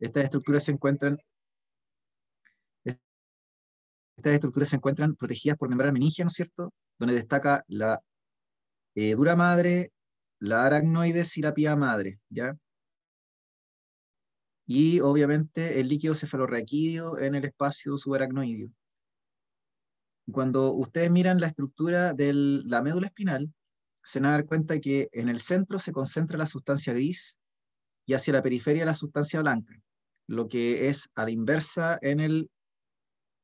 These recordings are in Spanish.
Estas estructuras se encuentran protegidas por membrana meningia, ¿no es cierto? Donde destaca la eh, dura madre, la aracnoides y la pía madre, ¿ya? Y obviamente el líquido cefalorraquídeo en el espacio subaracnoideo. Cuando ustedes miran la estructura de la médula espinal, se van a dar cuenta que en el centro se concentra la sustancia gris y hacia la periferia la sustancia blanca lo que es a la inversa en el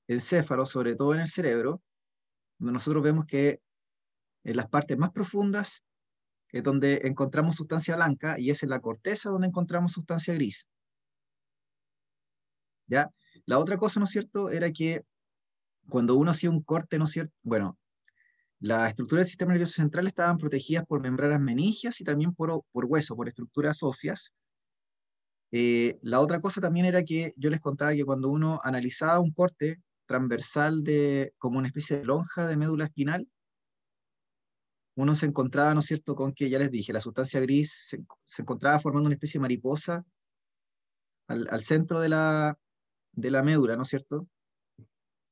encéfalo, sobre todo en el cerebro, donde nosotros vemos que en las partes más profundas es donde encontramos sustancia blanca y es en la corteza donde encontramos sustancia gris. ¿Ya? La otra cosa, ¿no es cierto?, era que cuando uno hacía un corte, ¿no es cierto?, bueno, las estructuras del sistema nervioso central estaban protegidas por membranas meningias y también por, por hueso, por estructuras óseas, eh, la otra cosa también era que yo les contaba que cuando uno analizaba un corte transversal de, como una especie de lonja de médula espinal, uno se encontraba, ¿no es cierto?, con que ya les dije, la sustancia gris se, encontraba formando una especie de mariposa al, centro de la, de la médula, ¿no es cierto?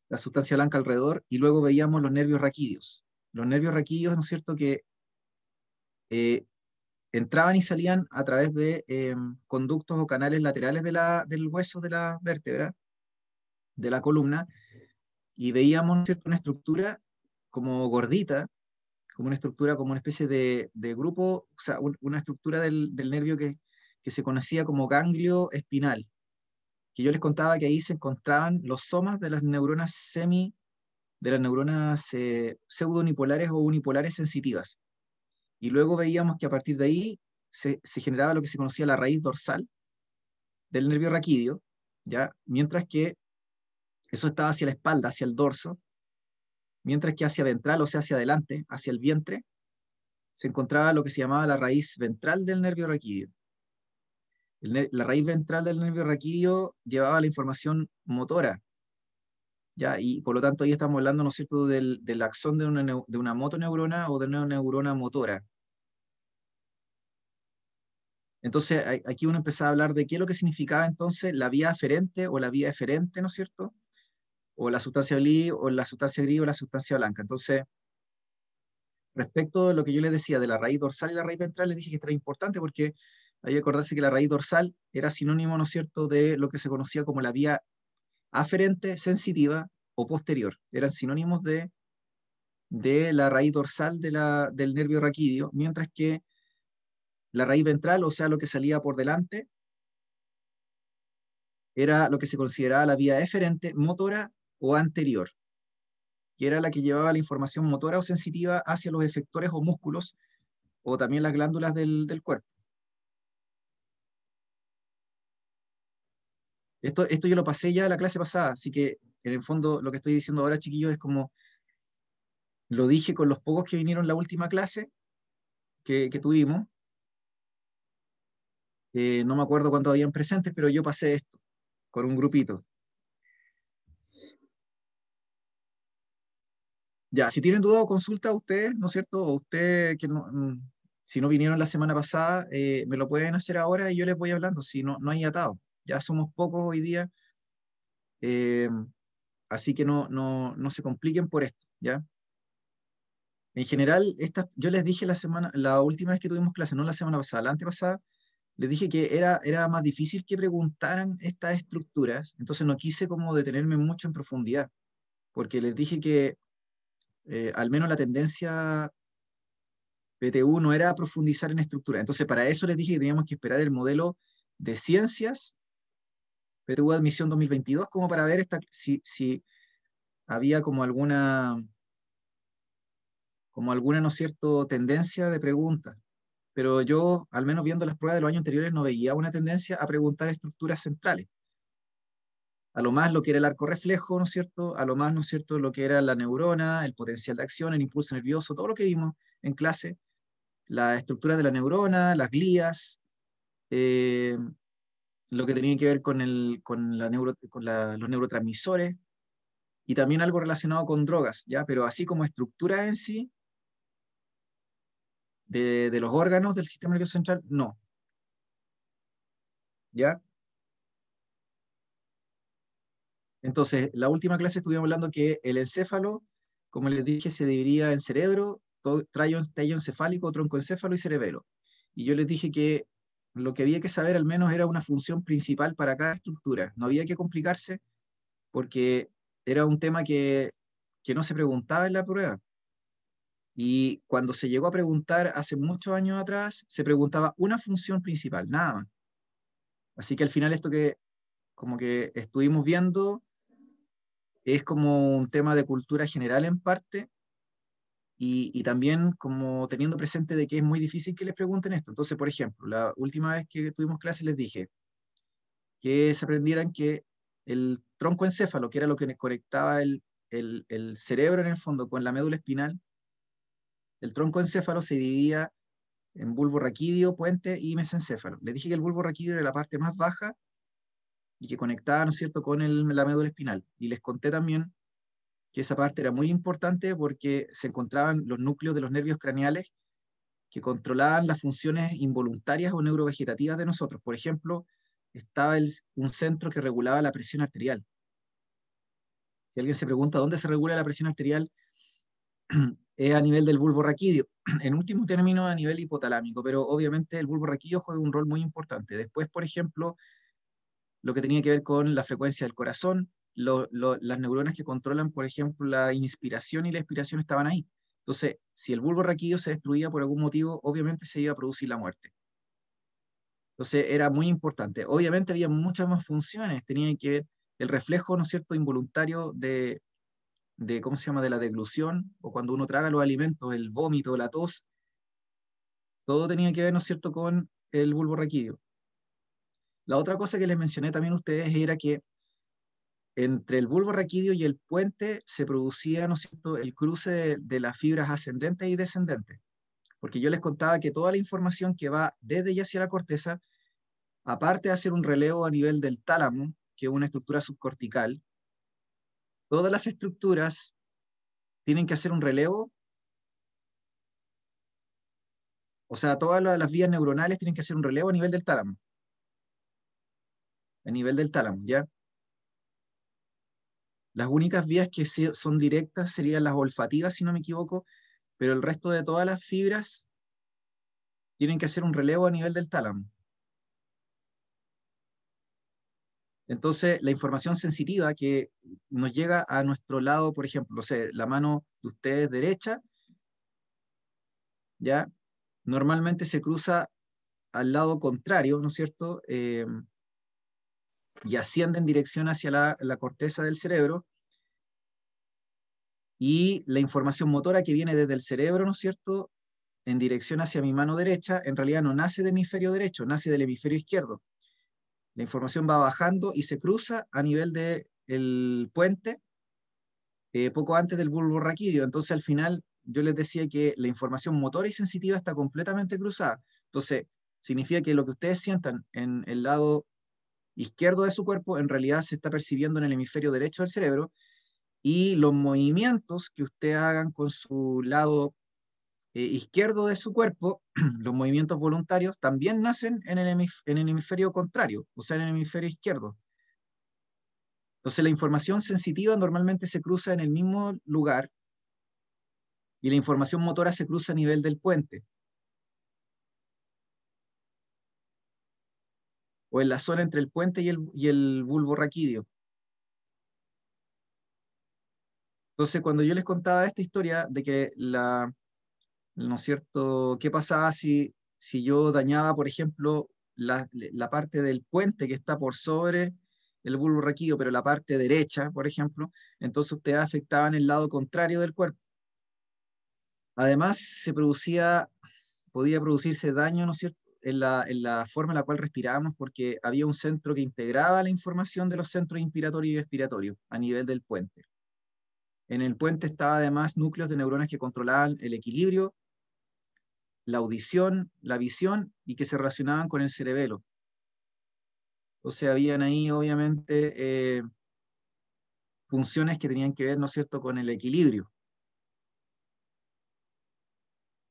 La sustancia blanca alrededor, y luego veíamos los nervios raquídeos. Los nervios raquídeos, ¿no es cierto?, que eh, entraban y salían a través de eh, conductos o canales laterales del hueso de la vértebra, de la columna, y veíamos una estructura como gordita, como una estructura, como una especie de, grupo, o sea, una estructura del, nervio que, se conocía como ganglio espinal, que yo les contaba que ahí se encontraban los somas de las neuronas semi, de las neuronas eh, pseudonipolares o unipolares sensitivas. Y luego veíamos que a partir de ahí se, generaba lo que se conocía la raíz dorsal del nervio raquídeo, ¿ya? mientras que eso estaba hacia la espalda, hacia el dorso, mientras que hacia ventral, o sea, hacia adelante, hacia el vientre, se encontraba lo que se llamaba la raíz ventral del nervio raquídeo. la raíz ventral del nervio raquídeo llevaba la información motora, ¿ya? y por lo tanto ahí estamos hablando, ¿no cierto?, del, axón de una, de una motoneurona o de una neurona motora. Entonces, aquí uno empezaba a hablar de qué es lo que significaba entonces la vía aferente o la vía eferente, ¿no es cierto? O la sustancia gris o la sustancia gris o la sustancia blanca. Entonces, respecto a lo que yo les decía de la raíz dorsal y la raíz ventral, les dije que era importante porque hay que acordarse que la raíz dorsal era sinónimo, ¿no es cierto?, de lo que se conocía como la vía aferente, sensitiva o posterior. Eran sinónimos de, de la raíz dorsal de la, del nervio raquídeo, mientras que la raíz ventral, o sea, lo que salía por delante, era lo que se consideraba la vía eferente, motora o anterior, que era la que llevaba la información motora o sensitiva hacia los efectores o músculos, o también las glándulas del, del cuerpo. Esto, esto yo lo pasé ya la clase pasada, así que en el fondo lo que estoy diciendo ahora, chiquillos, es como lo dije con los pocos que vinieron la última clase que, que tuvimos, eh, no me acuerdo cuántos habían presentes, pero yo pasé esto con un grupito. Ya, si tienen duda o consulta ustedes, ¿no es cierto? O ustedes que mm, si no vinieron la semana pasada, eh, me lo pueden hacer ahora y yo les voy hablando, si no, no hay atado. Ya somos pocos hoy día, eh, así que no, no, se compliquen por esto, ¿ya? En general, yo les dije la, semana, la última vez que tuvimos clase, no la semana pasada, la antepasada, les dije que era, era más difícil que preguntaran estas estructuras, entonces no quise como detenerme mucho en profundidad, porque les dije que eh, al menos la tendencia PTU no era profundizar en estructura. Entonces, para eso les dije que teníamos que esperar el modelo de ciencias, PTU Admisión 2022, como para ver si, había como alguna, como alguna, ¿no cierto?, tendencia de preguntas, pero yo, al menos viendo las pruebas de los años anteriores, no veía una tendencia a preguntar estructuras centrales. A lo más lo que era el arco reflejo, ¿no es cierto? A lo más, ¿no es cierto?, lo que era la neurona, el potencial de acción, el impulso nervioso, todo lo que vimos en clase, La estructura de la neurona, las glías, eh, lo que tenía que ver con, el, con, la los neurotransmisores, y también algo relacionado con drogas, ¿ya? Pero así como estructura en sí, de, los órganos del sistema nervioso central, no. ¿Ya? Entonces, la última clase estuvimos hablando que el encéfalo, como les dije, se dividía en cerebro, tallo, tallo encefálico, y cerebelo. Y yo les dije que lo que había que saber al menos era una función principal para cada estructura. No había que complicarse porque era un tema que no se preguntaba en la prueba. Y cuando se llegó a preguntar hace muchos años atrás, se preguntaba una función principal, nada más. Así que al final esto que como que estuvimos viendo es como un tema de cultura general en parte y, también como teniendo presente de que es muy difícil que les pregunten esto. Entonces, por ejemplo, la última vez que tuvimos clase les dije que se aprendieran que el tronco encéfalo, que era lo que conectaba el cerebro en el fondo con la médula espinal, el tronco encéfalo se dividía en bulbo raquídeo, puente y mesencéfalo. Le dije que el bulbo raquídeo era la parte más baja y que conectaba, ¿no cierto?, con el, la médula espinal. Y les conté también que esa parte era muy importante porque se encontraban los núcleos de los nervios craneales que controlaban las funciones involuntarias o neurovegetativas de nosotros. Por ejemplo, estaba el, un centro que regulaba la presión arterial. Si alguien se pregunta dónde se regula la presión arterial, Eh, a nivel del bulbo raquídeo. En último término, a nivel hipotalámico, pero obviamente el bulbo raquídeo juega un rol muy importante. Después, por ejemplo, lo que tenía que ver con la frecuencia del corazón, las neuronas que controlan, por ejemplo, la inspiración y la expiración estaban ahí. Entonces, si el bulbo raquídeo se destruía por algún motivo, obviamente se iba a producir la muerte. Entonces, era muy importante. Obviamente había muchas más funciones, tenía que ver el reflejo, ¿no es cierto?, involuntario de, de, ¿cómo se llama?, de la deglución, o cuando uno traga los alimentos, el vómito, la tos, todo tenía que ver, ¿no es cierto?, con el bulbo raquídeo. La otra cosa que les mencioné también a ustedes era que entre el bulbo raquídeo y el puente se producía, ¿no es cierto?, el cruce de, las fibras ascendentes y descendentes. Porque yo les contaba que toda la información que va desde y hacia la corteza, aparte de hacer un relevo a nivel del tálamo, que es una estructura subcortical, todas las estructuras tienen que hacer un relevo. O sea, todas las vías neuronales tienen que hacer un relevo a nivel del tálamo. A nivel del tálamo, ¿ya? Las únicas vías que son directas serían las olfativas, si no me equivoco, pero el resto de todas las fibras tienen que hacer un relevo a nivel del tálamo. Entonces, la información sensitiva que nos llega a nuestro lado, por ejemplo, la mano de ustedes derecha, ¿ya? Normalmente se cruza al lado contrario, ¿no es cierto? Eh, y asciende en dirección hacia la, la corteza del cerebro. Y la información motora que viene desde el cerebro, ¿no es cierto? En dirección hacia mi mano derecha, en realidad no nace del hemisferio derecho, nace del hemisferio izquierdo. La información va bajando y se cruza a nivel del el puente eh, poco antes del bulbo raquídeo. Entonces, al final, yo les decía que la información motora y sensitiva está completamente cruzada. Entonces, significa que lo que ustedes sientan en el lado izquierdo de su cuerpo en realidad se está percibiendo en el hemisferio derecho del cerebro y los movimientos que usted hagan con su lado eh, izquierdo de su cuerpo, los movimientos voluntarios también nacen en el, hemisferio contrario, o sea, en el hemisferio izquierdo. Entonces la información sensitiva normalmente se cruza en el mismo lugar y la información motora se cruza a nivel del puente. O en la zona entre el puente y el, y el bulbo raquídeo. Entonces, cuando yo les contaba esta historia de que la, ¿no es cierto? ¿Qué pasaba si, si yo dañaba, por ejemplo, la, parte del puente que está por sobre el bulbo raquídeo, pero la parte derecha, por ejemplo? Entonces afectaba en el lado contrario del cuerpo. Además, se producía, podía producirse daño, ¿no es cierto? En la, forma en la cual respirábamos, porque había un centro que integraba la información de los centros inspiratorio y respiratorios a nivel del puente. En el puente estaba además núcleos de neuronas que controlaban el equilibrio la audición, la visión y que se relacionaban con el cerebelo. O sea, habían ahí obviamente eh, funciones que tenían que ver, ¿no es cierto?, con el equilibrio.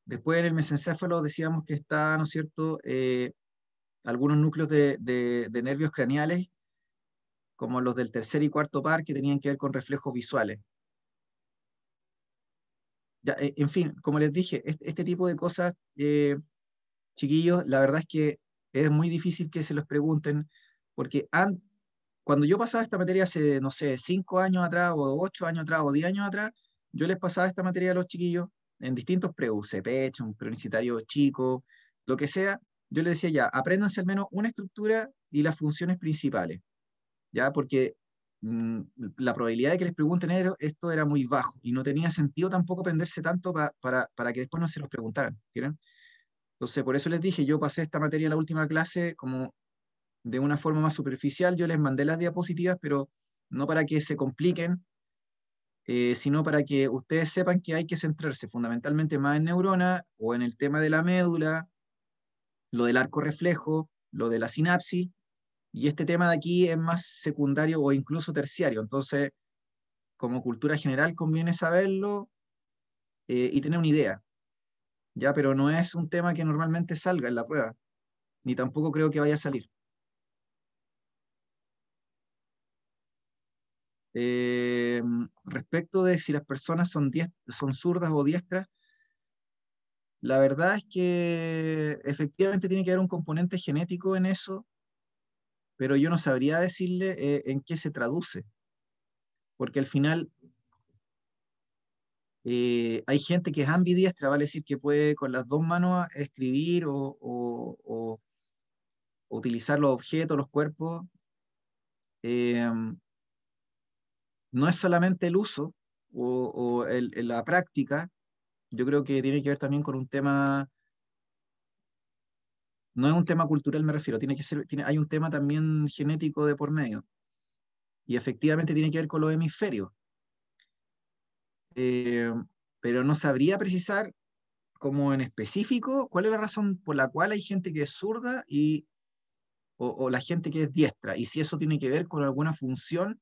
Después en el mesencéfalo decíamos que está, ¿no es cierto?, eh, algunos núcleos de nervios craneales, como los del tercer y cuarto par, que tenían que ver con reflejos visuales. Eh, en fin, como les dije, este, tipo de cosas, eh, chiquillos, la verdad es que es muy difícil que se los pregunten, porque cuando yo pasaba esta materia hace, no sé, cinco años atrás, o ocho años atrás, o diez años atrás, yo les pasaba esta materia a los chiquillos en distintos pre pecho un preuniversitario chico, lo que sea, yo les decía ya, apréndanse al menos una estructura y las funciones principales, ya, porque Mm, la probabilidad de que les pregunten esto era muy bajo y no tenía sentido tampoco aprenderse tanto para, que después no se los preguntaran. Entonces, por eso les dije, yo pasé esta materia en la última clase como de una forma más superficial, yo les mandé las diapositivas, pero no para que se compliquen, eh, sino para que ustedes sepan que hay que centrarse fundamentalmente más en neurona o en el tema de la médula, lo del arco reflejo, lo de la sinapsis, y este tema de aquí es más secundario o incluso terciario. Entonces, como cultura general conviene saberlo eh, y tener una idea. Ya, pero no es un tema que normalmente salga en la prueba, ni tampoco creo que vaya a salir. Eh, respecto de si las personas son, son zurdas o diestras, la verdad es que efectivamente tiene que haber un componente genético en eso, pero yo no sabría decirle eh, en qué se traduce, porque al final eh, hay gente que es ambidiestra, vale decir que puede con las dos manos escribir o, utilizar los objetos, los cuerpos. Eh, no es solamente el uso o, la práctica, yo creo que tiene que ver también con un tema no es un tema cultural, me refiero, tiene que ser, tiene, hay un tema también genético de por medio. Y efectivamente tiene que ver con los hemisferios. Eh, pero no sabría precisar como en específico cuál es la razón por la cual hay gente que es zurda y, o la gente que es diestra, y si eso tiene que ver con alguna función,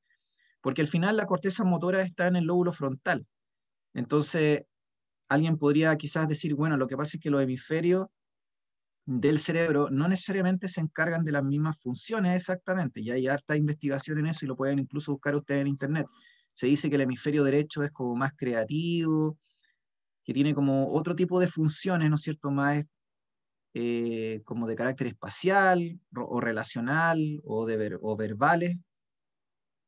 porque al final la corteza motora está en el lóbulo frontal. Entonces, alguien podría quizás decir, bueno, lo que pasa es que los hemisferios del cerebro no necesariamente se encargan de las mismas funciones exactamente, y hay harta investigación en eso y lo pueden incluso buscar ustedes en internet. Se dice que el hemisferio derecho es como más creativo, que tiene como otro tipo de funciones, ¿no es cierto?, más eh, como de carácter espacial o relacional o, de o verbales,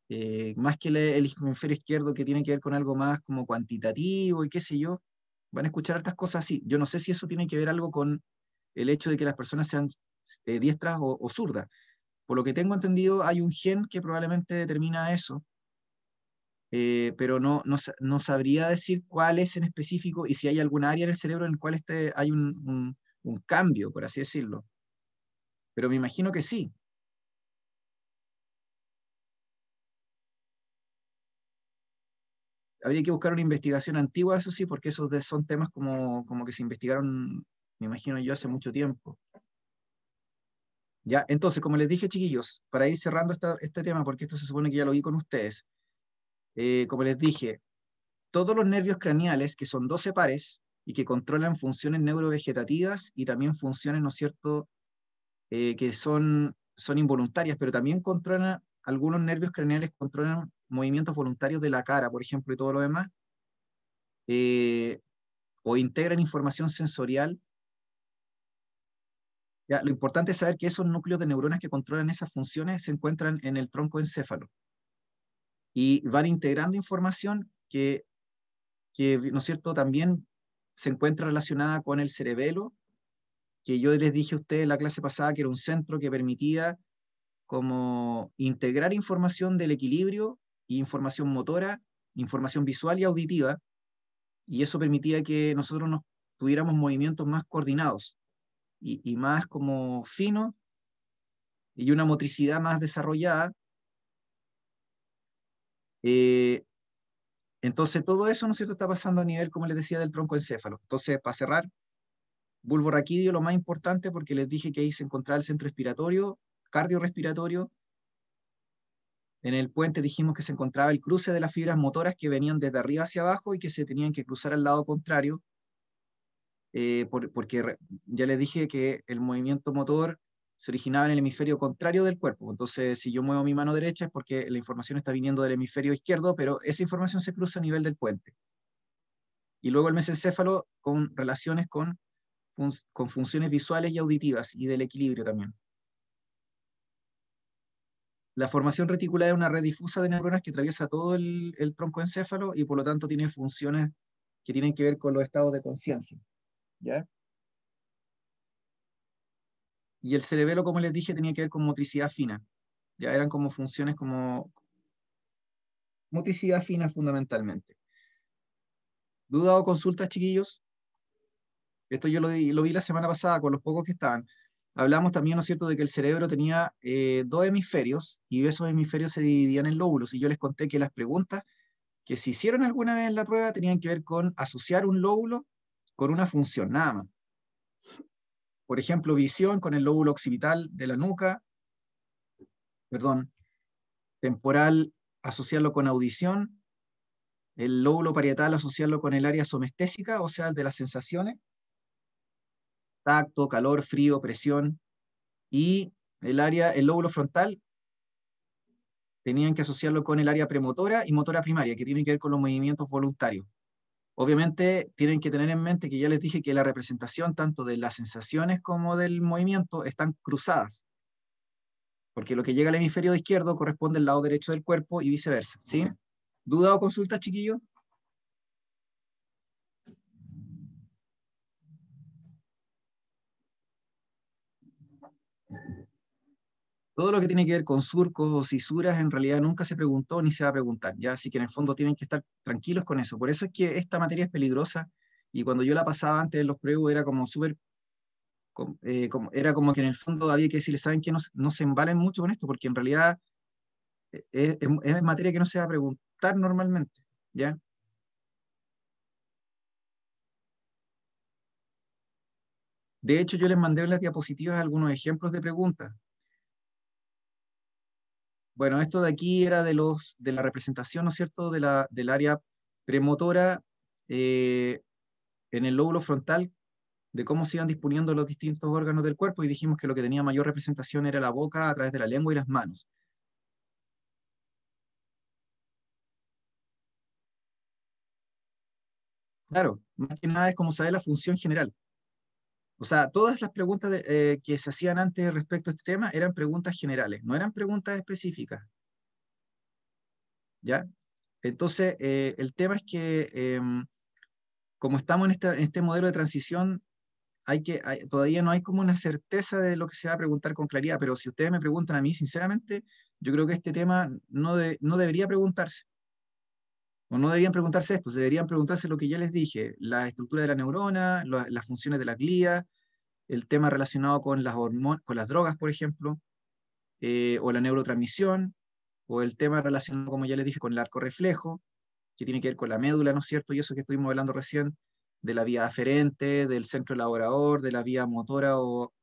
eh, más que el, hemisferio izquierdo que tiene que ver con algo más como cuantitativo y qué sé yo. Van a escuchar hartas cosas así. Yo no sé si eso tiene que ver algo con el hecho de que las personas sean eh, diestras o, zurdas. Por lo que tengo entendido, hay un gen que probablemente determina eso, eh, pero no, no, sabría decir cuál es en específico y si hay alguna área en el cerebro en la cual este, hay un, cambio, por así decirlo. Pero me imagino que sí, habría que buscar una investigación antigua, eso sí, porque esos son temas como, como que se investigaron me imagino yo, hace mucho tiempo. Ya, entonces, como les dije, chiquillos, para ir cerrando este tema, porque esto se supone que ya lo vi con ustedes, eh, como les dije, todos los nervios craneales, que son 12 pares y que controlan funciones neurovegetativas y también funciones, ¿no es cierto?, eh, que son, son involuntarias, pero también controlan, algunos nervios craneales controlan movimientos voluntarios de la cara, por ejemplo, y todo lo demás, eh, o integran información sensorial lo importante es saber que esos núcleos de neuronas que controlan esas funciones se encuentran en el tronco encéfalo y van integrando información que, ¿no es cierto?, también se encuentra relacionada con el cerebelo, que yo les dije a ustedes la clase pasada que era un centro que permitía como integrar información del equilibrio, y información motora, información visual y auditiva, y eso permitía que nosotros nos tuviéramos movimientos más coordinados y, más como fino y una motricidad más desarrollada. Eh, entonces, todo eso, ¿no cierto?, está pasando a nivel, como les decía, del tronco encéfalo. Entonces, para cerrar, bulbo raquídeo, lo más importante, porque les dije que ahí se encontraba el centro respiratorio, cardiorrespiratorio. En el puente dijimos que se encontraba el cruce de las fibras motoras que venían desde arriba hacia abajo y que se tenían que cruzar al lado contrario. Eh, porque ya les dije que el movimiento motor se originaba en el hemisferio contrario del cuerpo. Entonces, si yo muevo mi mano derecha es porque la información está viniendo del hemisferio izquierdo, pero esa información se cruza a nivel del puente. Y luego el mesencéfalo con relaciones con, con funciones visuales y auditivas y del equilibrio también. La formación reticular es una red difusa de neuronas que atraviesa todo el, el tronco encéfalo y por lo tanto tiene funciones que tienen que ver con los estados de conciencia. Y el cerebelo, como les dije, tenía que ver con motricidad fina. Ya eran como funciones como motricidad fina fundamentalmente. ¿Duda o consultas, chiquillos? Esto yo lo, vi la semana pasada con los pocos que estaban. Hablamos también, ¿no es cierto?, de que el cerebro tenía eh, dos hemisferios y esos hemisferios se dividían en lóbulos. Y yo les conté que las preguntas que se hicieron alguna vez en la prueba tenían que ver con asociar un lóbulo con una función nada más. Por ejemplo, visión con el lóbulo occipital de la nuca, perdón, temporal asociarlo con audición, el lóbulo parietal asociarlo con el área somestésica, o sea, de las sensaciones, tacto, calor, frío, presión, y el área, el lóbulo frontal, tenían que asociarlo con el área premotora y motora primaria, que tiene que ver con los movimientos voluntarios, Obviamente tienen que tener en mente que ya les dije que la representación tanto de las sensaciones como del movimiento están cruzadas, porque lo que llega al hemisferio izquierdo corresponde al lado derecho del cuerpo y viceversa. ¿sí? ¿Duda o consulta, chiquillo? todo lo que tiene que ver con surcos o cisuras en realidad nunca se preguntó ni se va a preguntar, ¿ya? Así que en el fondo tienen que estar tranquilos con eso. Por eso es que esta materia es peligrosa y cuando yo la pasaba antes de los pruebas era como súper... Eh, era como que en el fondo había que decirles, ¿saben que no, se embalen mucho con esto? Porque en realidad eh, es, materia que no se va a preguntar normalmente, ¿ya? De hecho, yo les mandé en las diapositivas algunos ejemplos de preguntas, bueno, esto de aquí era de, los, de la representación, ¿no es cierto?, de la, del área premotora eh, en el lóbulo frontal de cómo se iban disponiendo los distintos órganos del cuerpo y dijimos que lo que tenía mayor representación era la boca a través de la lengua y las manos. Claro, más que nada es como sabe la función general. O sea, todas las preguntas eh, que se hacían antes respecto a este tema eran preguntas generales, no eran preguntas específicas. ¿Ya? Entonces, eh, el tema es que, em, como estamos en este, modelo de transición, hay que, todavía no hay como una certeza de lo que se va a preguntar con claridad, pero si ustedes me preguntan a mí, sinceramente, yo creo que este tema no, no debería preguntarse o no deberían preguntarse esto, deberían preguntarse lo que ya les dije, la estructura de la neurona, las funciones de la glía, el tema relacionado con las, con las drogas, por ejemplo, eh, o la neurotransmisión, o el tema relacionado, como ya les dije, con el arco reflejo, que tiene que ver con la médula, ¿no es cierto? Y eso que estuvimos hablando recién, de la vía aferente, del centro elaborador, de la vía motora o,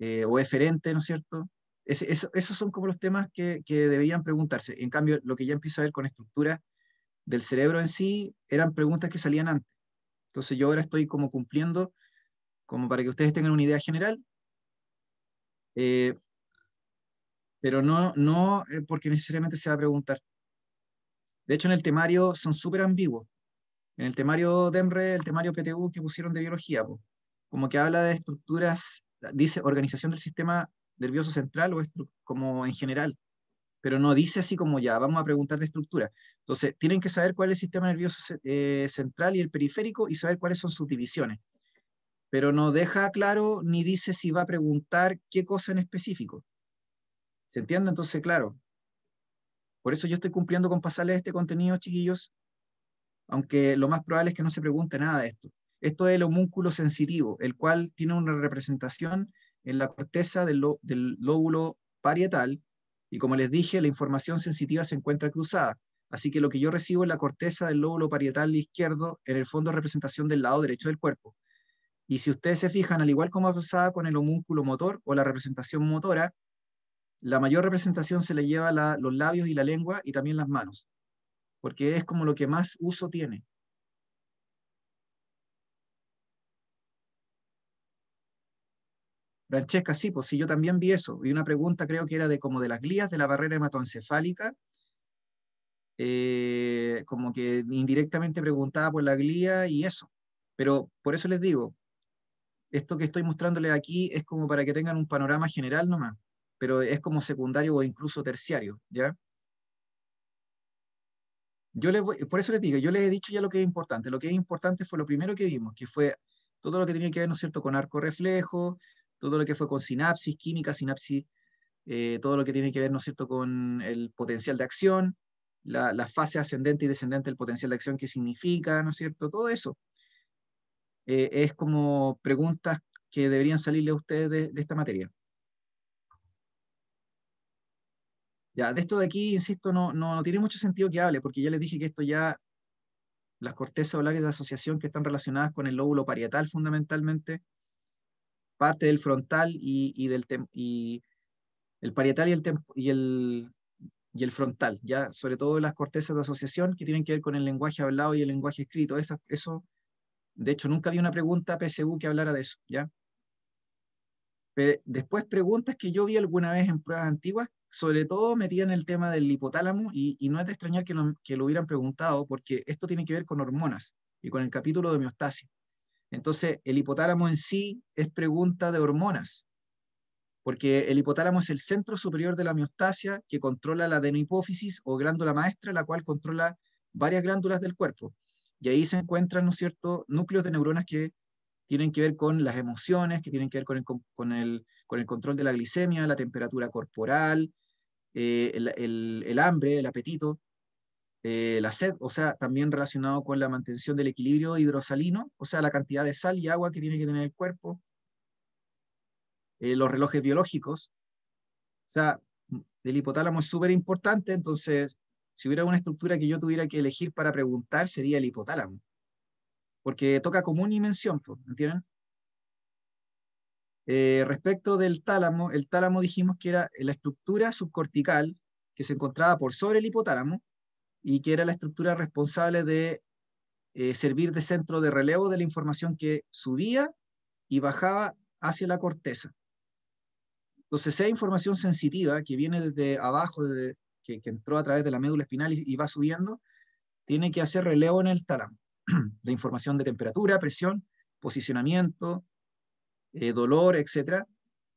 eh, o eferente, ¿no es cierto? esos son como los temas que, que, deberían preguntarse. En cambio, lo que ya empieza a ver con estructura del cerebro en sí eran preguntas que salían antes. Entonces yo ahora estoy como cumpliendo, como para que ustedes tengan una idea general, eh, pero no, no eh, porque necesariamente se va a preguntar. De hecho, en el temario son súper ambiguos. En el temario DEMRE, el temario PTU que pusieron de biología, como que habla de estructuras, dice organización del sistema nervioso central o como en general, pero no dice así como ya, vamos a preguntar de estructura. Entonces, tienen que saber cuál es el sistema nervioso eh, central y el periférico y saber cuáles son sus divisiones. Pero no deja claro ni dice si va a preguntar qué cosa en específico. ¿Se entiende? Entonces, claro. Por eso yo estoy cumpliendo con pasarles este contenido, chiquillos, aunque lo más probable es que no se pregunte nada de esto. Esto es el homúnculo sensitivo, el cual tiene una representación en la corteza del, lóbulo parietal y como les dije, la información sensitiva se encuentra cruzada. Así que lo que yo recibo en la corteza del lóbulo parietal izquierdo, en el fondo representación del lado derecho del cuerpo. Y si ustedes se fijan, al igual como ha pasaba con el homúnculo motor o la representación motora, la mayor representación se le lleva a los labios y la lengua y también las manos, porque es como lo que más uso tiene. Francesca, sí, pues sí, yo también vi eso. Vi una pregunta creo que era de como de las glías de la barrera hematoencefálica, eh, como que indirectamente preguntaba por la glía y eso. Pero por eso les digo, esto que estoy mostrándoles aquí es como para que tengan un panorama general nomás, pero es como secundario o incluso terciario, ¿ya? Yo les por eso les digo, yo les he dicho ya lo que es importante. Lo que es importante fue lo primero que vimos, que fue todo lo que tenía que ver, ¿no es cierto?, con arco reflejo, todo lo que fue con sinapsis, química, sinapsis, eh, todo lo que tiene que ver, ¿no es cierto?, con el potencial de acción, la, fase ascendente y descendente del potencial de acción, que significa, ¿no es cierto?, todo eso. Eh, es como preguntas que deberían salirle a ustedes de, esta materia. Ya, de esto de aquí, insisto, no, no, tiene mucho sentido que hable, porque ya les dije que esto ya, las cortezas ovarias de asociación que están relacionadas con el lóbulo parietal fundamentalmente, parte del frontal y, del y el parietal y el, y y el frontal, ya sobre todo las cortezas de asociación que tienen que ver con el lenguaje hablado y el lenguaje escrito. Eso, eso de hecho, nunca vi una pregunta PSU que hablara de eso, ¿ya? Pero después preguntas que yo vi alguna vez en pruebas antiguas, sobre todo metían el tema del hipotálamo y, no es de extrañar que lo, que lo hubieran preguntado porque esto tiene que ver con hormonas y con el capítulo de homeostasis. Entonces, el hipotálamo en sí es pregunta de hormonas, porque el hipotálamo es el centro superior de la miostasia que controla la adenohipófisis o glándula maestra, la cual controla varias glándulas del cuerpo. Y ahí se encuentran, ¿no es cierto?, núcleos de neuronas que tienen que ver con las emociones, que tienen que ver con el, control de la glicemia, la temperatura corporal, eh, el hambre, el apetito. Eh, la sed, o sea, también relacionado con la mantención del equilibrio hidrosalino, o sea, la cantidad de sal y agua que tiene que tener el cuerpo, eh, los relojes biológicos, o sea, el hipotálamo es súper importante, entonces, si hubiera una estructura que yo tuviera que elegir para preguntar, sería el hipotálamo, porque toca común y mención, ¿entienden? Eh, respecto del tálamo, el tálamo dijimos que era la estructura subcortical que se encontraba por sobre el hipotálamo, y que era la estructura responsable de eh, servir de centro de relevo de la información que subía y bajaba hacia la corteza. Entonces, esa información sensitiva que viene desde abajo, que, que, entró a través de la médula espinal y, va subiendo, tiene que hacer relevo en el tálamo La información de temperatura, presión, posicionamiento, eh, dolor, etc.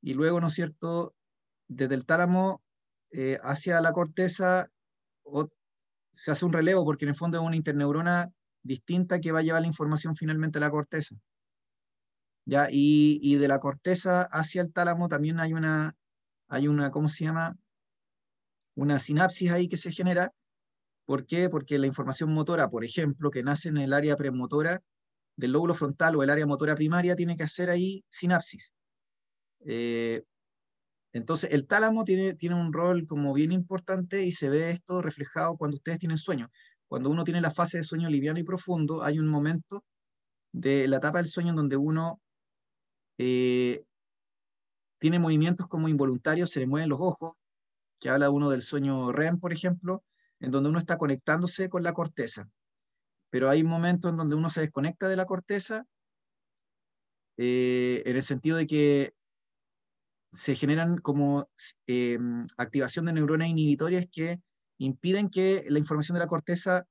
Y luego, ¿no es cierto?, desde el tálamo eh, hacia la corteza, se hace un relevo porque en el fondo es una interneurona distinta que va a llevar la información finalmente a la corteza. ¿Ya? Y, y de la corteza hacia el tálamo también hay una, hay una, ¿cómo se llama? Una sinapsis ahí que se genera. ¿Por qué? Porque la información motora, por ejemplo, que nace en el área premotora del lóbulo frontal o el área motora primaria, tiene que hacer ahí sinapsis. Eh, entonces, el tálamo tiene, tiene un rol como bien importante y se ve esto reflejado cuando ustedes tienen sueño. Cuando uno tiene la fase de sueño liviano y profundo, hay un momento de la etapa del sueño en donde uno eh, tiene movimientos como involuntarios, se le mueven los ojos, que habla uno del sueño REM, por ejemplo, en donde uno está conectándose con la corteza. Pero hay un momento en donde uno se desconecta de la corteza, eh, en el sentido de que se generan como em, activación de neuronas inhibitorias que impiden que la información de la corteza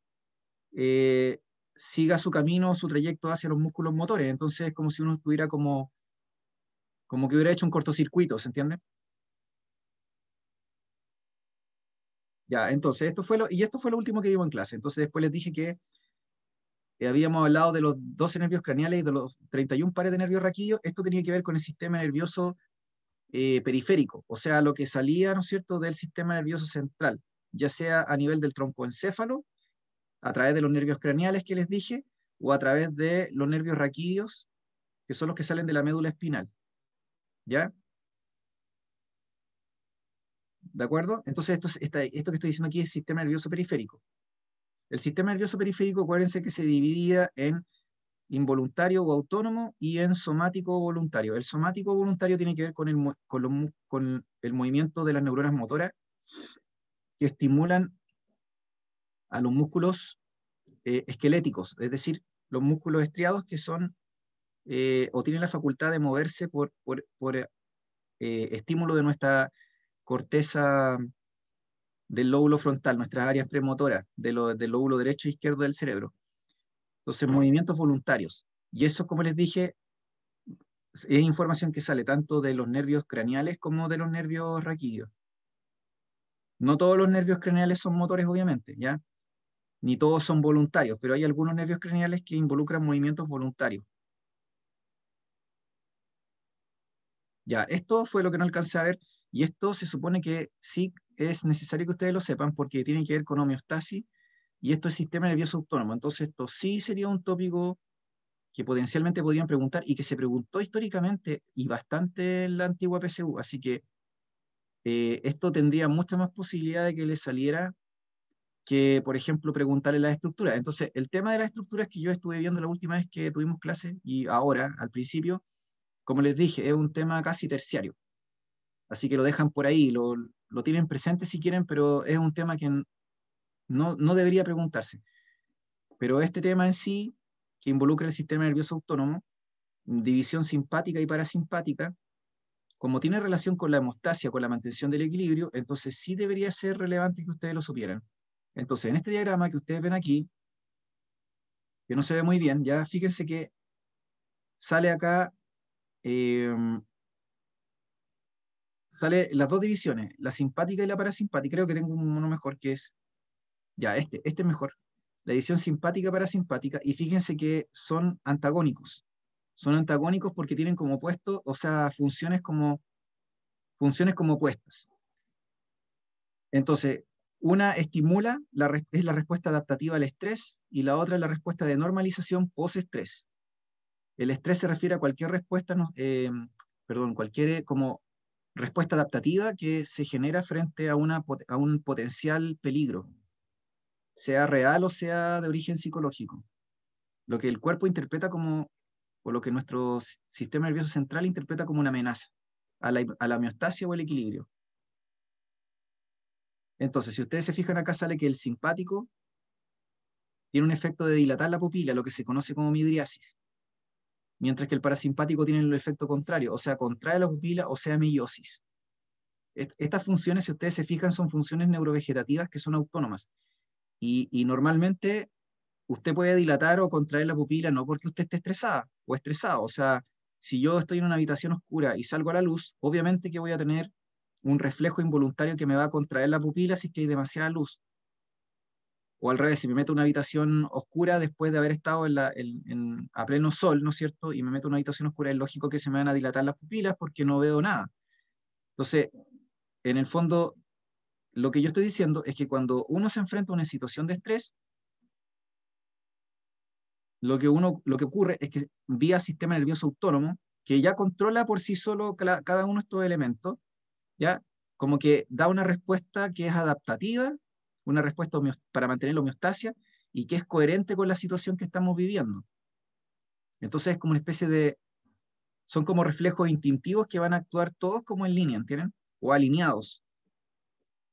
eh, siga su camino, su trayecto hacia los músculos motores. Entonces es como si uno estuviera como, como que hubiera hecho un cortocircuito, ¿se entiende? Ya, entonces esto fue lo, y esto fue lo último que vimos en clase. Entonces después les dije que eh, habíamos hablado de los 12 nervios craneales y de los 31 pares de nervios raquídeos, esto tenía que ver con el sistema nervioso eh, periférico, o sea, lo que salía, ¿no es cierto?, del sistema nervioso central, ya sea a nivel del troncoencéfalo, a través de los nervios craneales que les dije, o a través de los nervios raquídeos, que son los que salen de la médula espinal. ¿Ya? ¿De acuerdo? Entonces, esto, esto que estoy diciendo aquí es sistema nervioso periférico. El sistema nervioso periférico, acuérdense que se dividía en involuntario o autónomo y en somático voluntario. El somático voluntario tiene que ver con el, con, el movimiento de las neuronas motoras que estimulan a los músculos eh, esqueléticos, es decir, los músculos estriados que son eh, o tienen la facultad de moverse por, eh, estímulo de nuestra corteza del lóbulo frontal, nuestras áreas premotoras, del lóbulo derecho e izquierdo del cerebro. Entonces, movimientos voluntarios. Y eso, como les dije, es información que sale tanto de los nervios craneales como de los nervios raquídeos. No todos los nervios craneales son motores, obviamente, ¿ya? Ni todos son voluntarios, pero hay algunos nervios craneales que involucran movimientos voluntarios. Ya, esto fue lo que no alcancé a ver y esto se supone que sí es necesario que ustedes lo sepan porque tiene que ver con homeostasis y esto es sistema nervioso autónomo. Entonces, esto sí sería un tópico que potencialmente podrían preguntar y que se preguntó históricamente y bastante en la antigua PSU. Así que eh, esto tendría mucha más posibilidad de que le saliera que, por ejemplo, preguntarle las estructuras. Entonces, el tema de las estructuras que yo estuve viendo la última vez que tuvimos clase y ahora, al principio, como les dije, es un tema casi terciario. Así que lo dejan por ahí, lo, lo tienen presente si quieren, pero es un tema que no, debería preguntarse. Pero este tema en sí, que involucra el sistema nervioso autónomo, división simpática y parasimpática, como tiene relación con la hemostasia, con la mantención del equilibrio, entonces sí debería ser relevante que ustedes lo supieran. Entonces, en este diagrama que ustedes ven aquí, que no se ve muy bien, ya fíjense que sale acá, eh, sale las dos divisiones, la simpática y la parasimpática, creo que tengo uno mejor que es ya, este, este es mejor. La edición simpática para simpática. Y fíjense que son antagónicos. Son antagónicos porque tienen como opuesto, o sea, funciones como, funciones como opuestas. Entonces, una estimula, es la respuesta adaptativa al estrés, y la otra es la respuesta de normalización post-estrés. El estrés se refiere a cualquier respuesta, eh, perdón, cualquier eh, como respuesta adaptativa que se genera frente a un potencial peligro, sea real o sea de origen psicológico. Lo que el cuerpo interpreta como, o lo que nuestro sistema nervioso central interpreta como una amenaza a la, a homeostasia o el equilibrio. Entonces, si ustedes se fijan acá, sale que el simpático tiene un efecto de dilatar la pupila, lo que se conoce como midriasis, mientras que el parasimpático tiene el efecto contrario, o sea, contrae la pupila, o sea, meiosis. estas funciones, si ustedes se fijan, son funciones neurovegetativas que son autónomas. Y, normalmente usted puede dilatar o contraer la pupila no porque usted esté estresada o estresado. O sea, si yo estoy en una habitación oscura y salgo a la luz, obviamente que voy a tener un reflejo involuntario que me va a contraer la pupila si es que hay demasiada luz. O al revés, si me meto en una habitación oscura después de haber estado a pleno sol, ¿no es cierto? Y me meto en una habitación oscura, es lógico que se me van a dilatar las pupilas porque no veo nada. Entonces, en el fondo, lo que yo estoy diciendo es que cuando uno se enfrenta a una situación de estrés, lo que, uno, lo que ocurre es que vía sistema nervioso autónomo, que ya controla por sí solo cada uno de estos elementos, ya como que da una respuesta que es adaptativa, una respuesta para mantener la homeostasia y que es coherente con la situación que estamos viviendo. Entonces es como una especie de, son como reflejos instintivos que van a actuar todos como en línea, ¿entienden? O alineados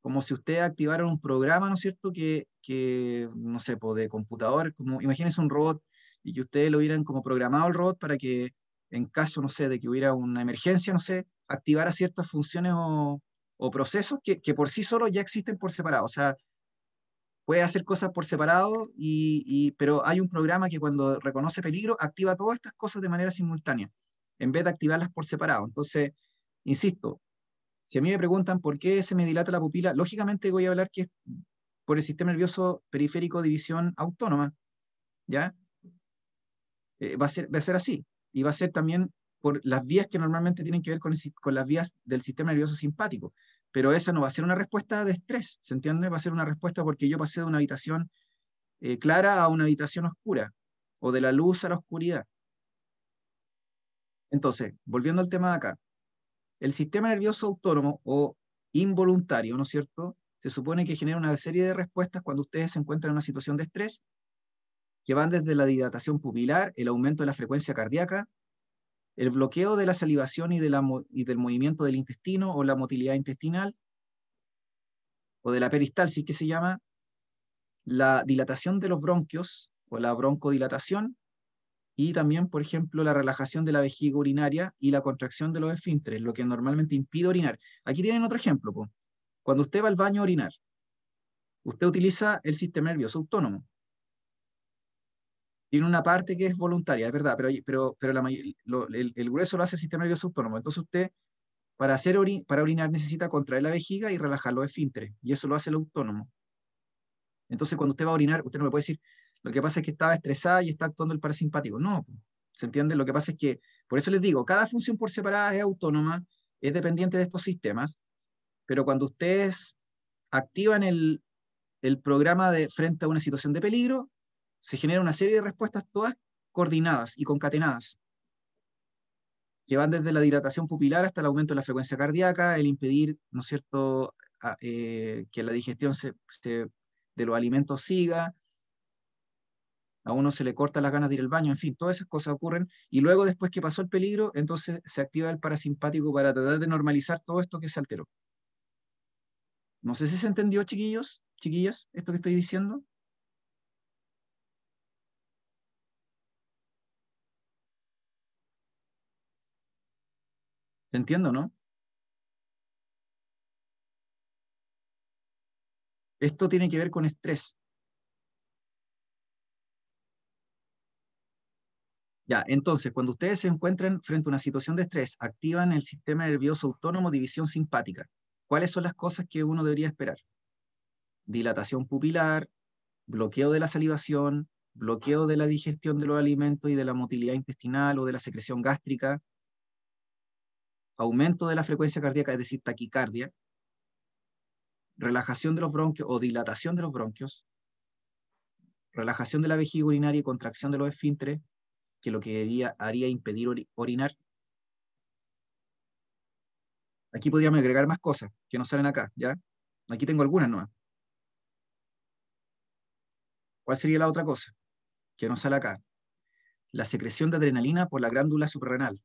como si ustedes activara un programa, ¿no es cierto?, que, que no sé, pues de computador, como imagínense un robot y que ustedes lo hubieran como programado el robot para que en caso, no sé, de que hubiera una emergencia, no sé, activara ciertas funciones o, o procesos que, que, por sí solo ya existen por separado. O sea, puede hacer cosas por separado, y, y, pero hay un programa que cuando reconoce peligro activa todas estas cosas de manera simultánea, en vez de activarlas por separado. Entonces, insisto, si a mí me preguntan por qué se me dilata la pupila, lógicamente voy a hablar que es por el sistema nervioso periférico de división autónoma, ¿ya? Eh, va, a ser, a ser así, y va a ser también por las vías que normalmente tienen que ver con, las vías del sistema nervioso simpático, pero esa no va a ser una respuesta de estrés, ¿se entiende? Va a ser una respuesta porque yo pasé de una habitación eh, clara a una habitación oscura, o de la luz a la oscuridad. Entonces, volviendo al tema de acá, el sistema nervioso autónomo o involuntario, ¿no es cierto? Se supone que genera una serie de respuestas cuando ustedes se encuentran en una situación de estrés, que van desde la dilatación pupilar, el aumento de la frecuencia cardíaca, el bloqueo de la salivación y, del movimiento del intestino o la motilidad intestinal, o de la peristalsis que se llama, la dilatación de los bronquios o la broncodilatación, y también, por ejemplo, la relajación de la vejiga urinaria y la contracción de los esfínteres, lo que normalmente impide orinar. Aquí tienen otro ejemplo. Cuando usted va al baño a orinar, usted utiliza el sistema nervioso autónomo. Tiene una parte que es voluntaria, es verdad, pero, pero, pero la, el, grueso lo hace el sistema nervioso autónomo. Entonces usted, para, hacer para orinar, necesita contraer la vejiga y relajar los esfínteres, y eso lo hace el autónomo. Entonces, cuando usted va a orinar, usted no me puede decir, lo que pasa es que estaba estresada y está actuando el parasimpático. No, ¿se entiende? Lo que pasa es que, por eso les digo, cada función por separada es autónoma, es dependiente de estos sistemas, pero cuando ustedes activan el, el programa de frente a una situación de peligro, se genera una serie de respuestas todas coordinadas y concatenadas, que van desde la dilatación pupilar hasta el aumento de la frecuencia cardíaca, el impedir, ¿no es cierto?, ah, eh, que la digestión se, de los alimentos siga, a uno se le corta las ganas de ir al baño, en fin, todas esas cosas ocurren y luego después que pasó el peligro, entonces se activa el parasimpático para tratar de normalizar todo esto que se alteró. No sé si se entendió, chiquillos, chiquillas, esto que estoy diciendo. entiendo, no? Esto tiene que ver con estrés. Ya, entonces, cuando ustedes se encuentran frente a una situación de estrés, activan el sistema nervioso autónomo división simpática. ¿Cuáles son las cosas que uno debería esperar? Dilatación pupilar, bloqueo de la salivación, bloqueo de la digestión de los alimentos y de la motilidad intestinal o de la secreción gástrica, aumento de la frecuencia cardíaca, es decir, taquicardia, relajación de los bronquios o dilatación de los bronquios, relajación de la vejiga urinaria y contracción de los esfínteres, que lo que haría, impedir orinar. Aquí podríamos agregar más cosas que no salen acá, ¿ya? Aquí tengo algunas nuevas. ¿Cuál sería la otra cosa que no sale acá? La secreción de adrenalina por la glándula suprarrenal.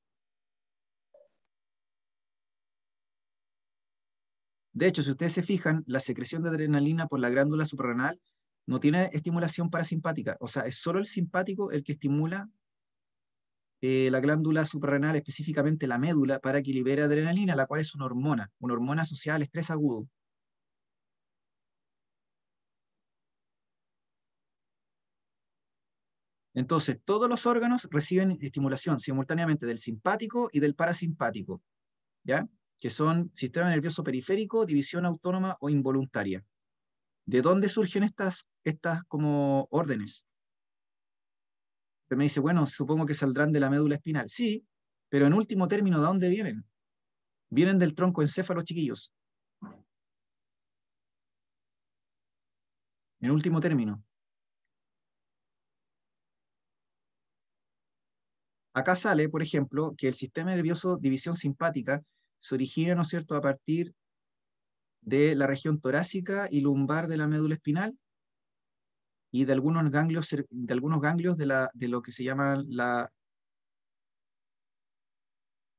De hecho, si ustedes se fijan, la secreción de adrenalina por la glándula suprarrenal no tiene estimulación parasimpática, o sea, es solo el simpático el que estimula eh, la glándula suprarrenal, específicamente la médula, para que libera adrenalina, la cual es una hormona, una hormona asociada al estrés agudo. Entonces, todos los órganos reciben estimulación simultáneamente del simpático y del parasimpático, ¿ya? que son sistema nervioso periférico, división autónoma o involuntaria. ¿De dónde surgen estas, estas como órdenes? me dice, bueno, supongo que saldrán de la médula espinal. Sí, pero en último término, ¿de dónde vienen? Vienen del tronco encéfalo, chiquillos. En último término. Acá sale, por ejemplo, que el sistema nervioso división simpática se origina, ¿no es cierto?, a partir de la región torácica y lumbar de la médula espinal y de algunos ganglios de, algunos ganglios de, lo que se llama la,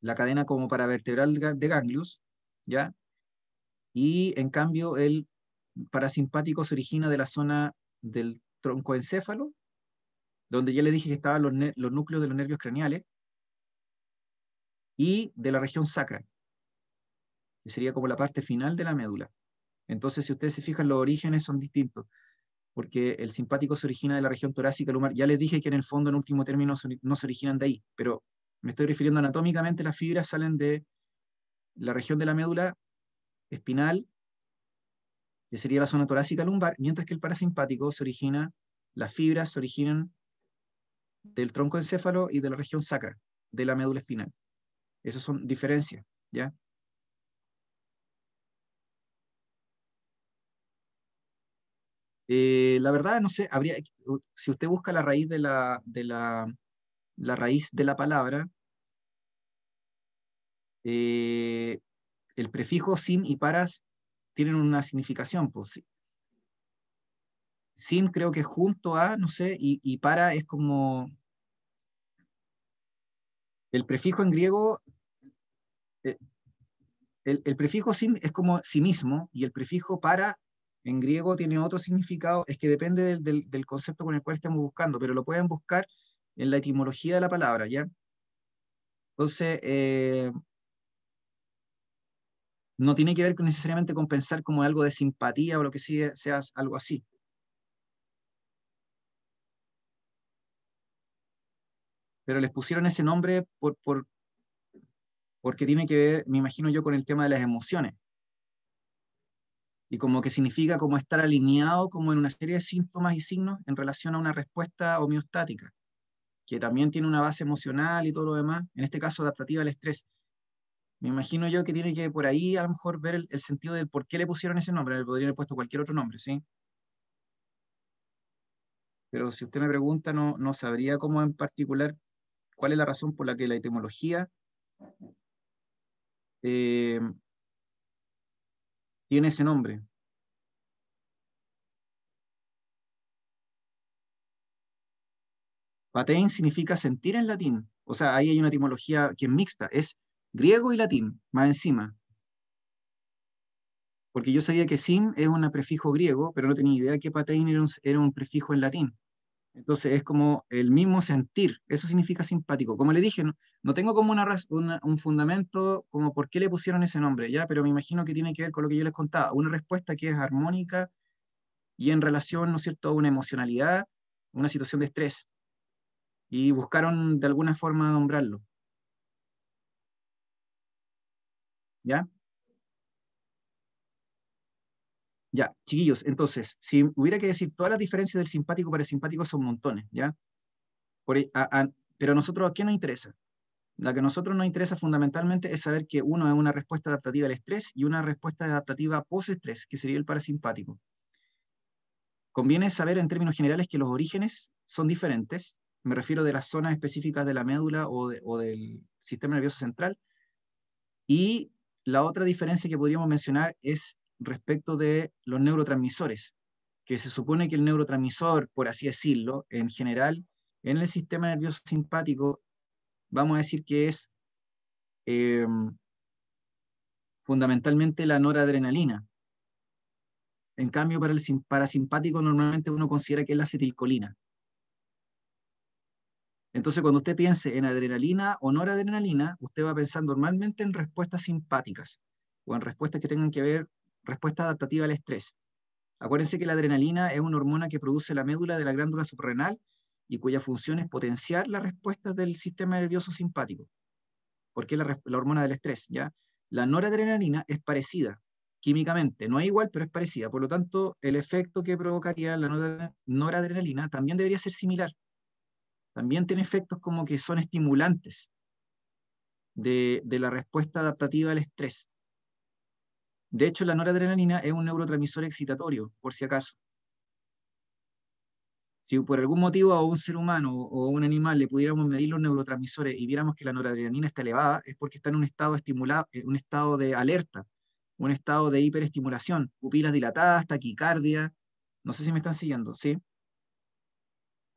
la cadena como paravertebral de ganglios, ¿ya? Y en cambio el parasimpático se origina de la zona del tronco encéfalo. donde ya le dije que estaban los, los núcleos de los nervios craneales, y de la región sacra, que sería como la parte final de la médula. Entonces, si ustedes se fijan, los orígenes son distintos porque el simpático se origina de la región torácica lumbar. Ya les dije que en el fondo, en último término, no se originan de ahí, pero me estoy refiriendo anatómicamente, las fibras salen de la región de la médula espinal, que sería la zona torácica lumbar, mientras que el parasimpático se origina, las fibras se originan del tronco encéfalo y de la región sacra, de la médula espinal. Esas son diferencias, ¿ya? Eh, la verdad, no sé, habría, si usted busca la raíz de la, de la, la raíz de la palabra, eh, el prefijo sin y paras tienen una significación. Pues, sin creo que junto a, no sé, y, para es como... El prefijo en griego, eh, el, el, prefijo sin es como sí mismo y el prefijo para en griego tiene otro significado, es que depende del, concepto con el cual estamos buscando, pero lo pueden buscar en la etimología de la palabra, ¿ya? Entonces, eh, no tiene que ver necesariamente con pensar como algo de simpatía o lo que sea, algo así. Pero les pusieron ese nombre por, por, porque tiene que ver, me imagino yo, con el tema de las emociones y como que significa como estar alineado como en una serie de síntomas y signos en relación a una respuesta homeostática, que también tiene una base emocional y todo lo demás, en este caso adaptativa al estrés. Me imagino yo que tiene que por ahí a lo mejor ver el, sentido del por qué le pusieron ese nombre, le podrían haber puesto cualquier otro nombre, ¿sí? Pero si usted me pregunta, no, no sabría cómo en particular cuál es la razón por la que la etimología eh, tiene ese nombre. Patein significa sentir en latín. O sea, ahí hay una etimología que es mixta. Es griego y latín, más encima. Porque yo sabía que sim es un prefijo griego, pero no tenía idea que patein era un prefijo en latín. Entonces es como el mismo sentir, eso significa simpático. Como le dije, no, tengo como una, un fundamento como por qué le pusieron ese nombre, ya, pero me imagino que tiene que ver con lo que yo les contaba, una respuesta que es armónica y en relación, ¿no es cierto?, a una emocionalidad, una situación de estrés. Y buscaron de alguna forma nombrarlo. ¿Ya? Ya, chiquillos, entonces, si hubiera que decir todas las diferencias del simpático parasimpático son montones, ¿ya? pero a nosotros, ¿a qué nos interesa? La que a nosotros nos interesa fundamentalmente es saber que uno es una respuesta adaptativa al estrés y una respuesta adaptativa post-estrés, que sería el parasimpático. Conviene saber en términos generales que los orígenes son diferentes, me refiero de las zonas específicas de la médula o, o del sistema nervioso central, y la otra diferencia que podríamos mencionar es respecto de los neurotransmisores, que se supone que el neurotransmisor, por así decirlo, en general, en el sistema nervioso simpático, vamos a decir que es em, fundamentalmente la noradrenalina. En cambio, para el parasimpático normalmente uno considera que es la acetilcolina. Entonces, cuando usted piense en adrenalina o noradrenalina, usted va a pensar normalmente en respuestas simpáticas o en respuestas que tengan que ver respuesta adaptativa al estrés. Acuérdense que la adrenalina es una hormona que produce la médula de la glándula suprarrenal y cuya función es potenciar las respuestas del sistema nervioso simpático, porque es la, la hormona del estrés, ¿ya? La noradrenalina es parecida químicamente, no es igual, pero es parecida. Por lo tanto, el efecto que provocaría la noradrenalina también debería ser similar. También tiene efectos como que son estimulantes de, de la respuesta adaptativa al estrés. De hecho, la noradrenalina es un neurotransmisor excitatorio, por si acaso. Si por algún motivo a un ser humano o a un animal le pudiéramos medir los neurotransmisores y viéramos que la noradrenalina está elevada, es porque está en un estado, estimulado, eh, un estado de alerta, un estado de hiperestimulación, pupilas dilatadas, taquicardia, no sé si me están siguiendo, ¿sí?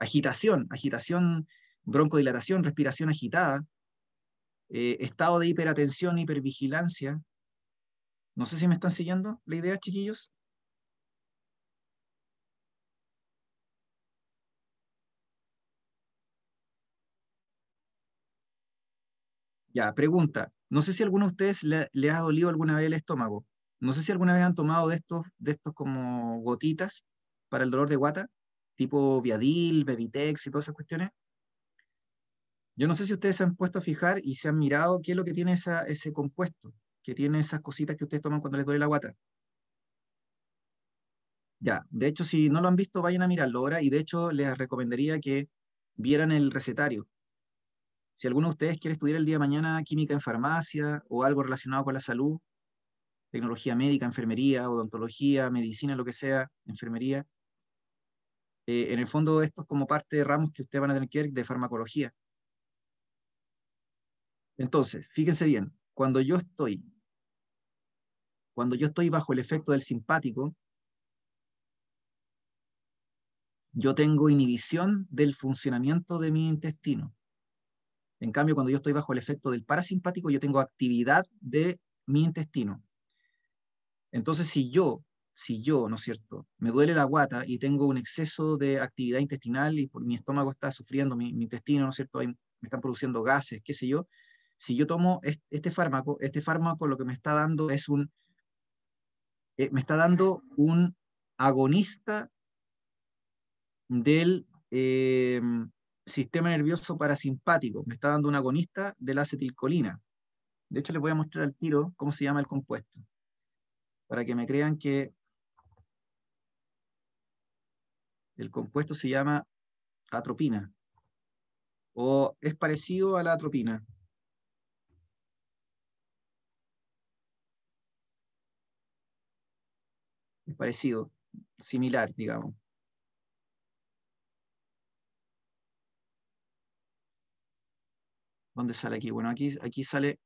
Agitación, agitación, broncodilatación, respiración agitada, eh, estado de hiperatención, hipervigilancia, no sé si me están siguiendo la idea, chiquillos. Ya, pregunta. No sé si a alguno de ustedes le, ha dolido alguna vez el estómago. No sé si alguna vez han tomado de estos, de estos como gotitas para el dolor de guata, tipo Viadil, Bebitex y todas esas cuestiones. Yo no sé si ustedes se han puesto a fijar y se han mirado qué es lo que tiene ese compuesto que tiene esas cositas que ustedes toman cuando les duele la guata. Ya, de hecho, si no lo han visto, vayan a mirarlo ahora y de hecho les recomendaría que vieran el recetario. Si alguno de ustedes quiere estudiar el día de mañana química en farmacia o algo relacionado con la salud, tecnología médica, enfermería, odontología, medicina, lo que sea, enfermería, eh, en el fondo esto es como parte de ramos que ustedes van a tener que de farmacología. Entonces, fíjense bien, cuando yo estoy cuando yo estoy bajo el efecto del simpático, yo tengo inhibición del funcionamiento de mi intestino. En cambio, cuando yo estoy bajo el efecto del parasimpático, yo tengo actividad de mi intestino. Entonces, si yo, si yo, ¿no es cierto?, me duele la guata y tengo un exceso de actividad intestinal y por, mi estómago está sufriendo, mi, intestino, ¿no es cierto?, me están produciendo gases, qué sé yo. Si yo tomo este fármaco, este fármaco lo que me está dando es un eh, me está dando un agonista del eh, sistema nervioso parasimpático, me está dando un agonista de la acetilcolina. De hecho, les voy a mostrar al tiro cómo se llama el compuesto, para que me crean que el compuesto se llama atropina, o es parecido a la atropina. parecido, similar, digamos. ¿Dónde sale aquí? Bueno, aquí, aquí sale...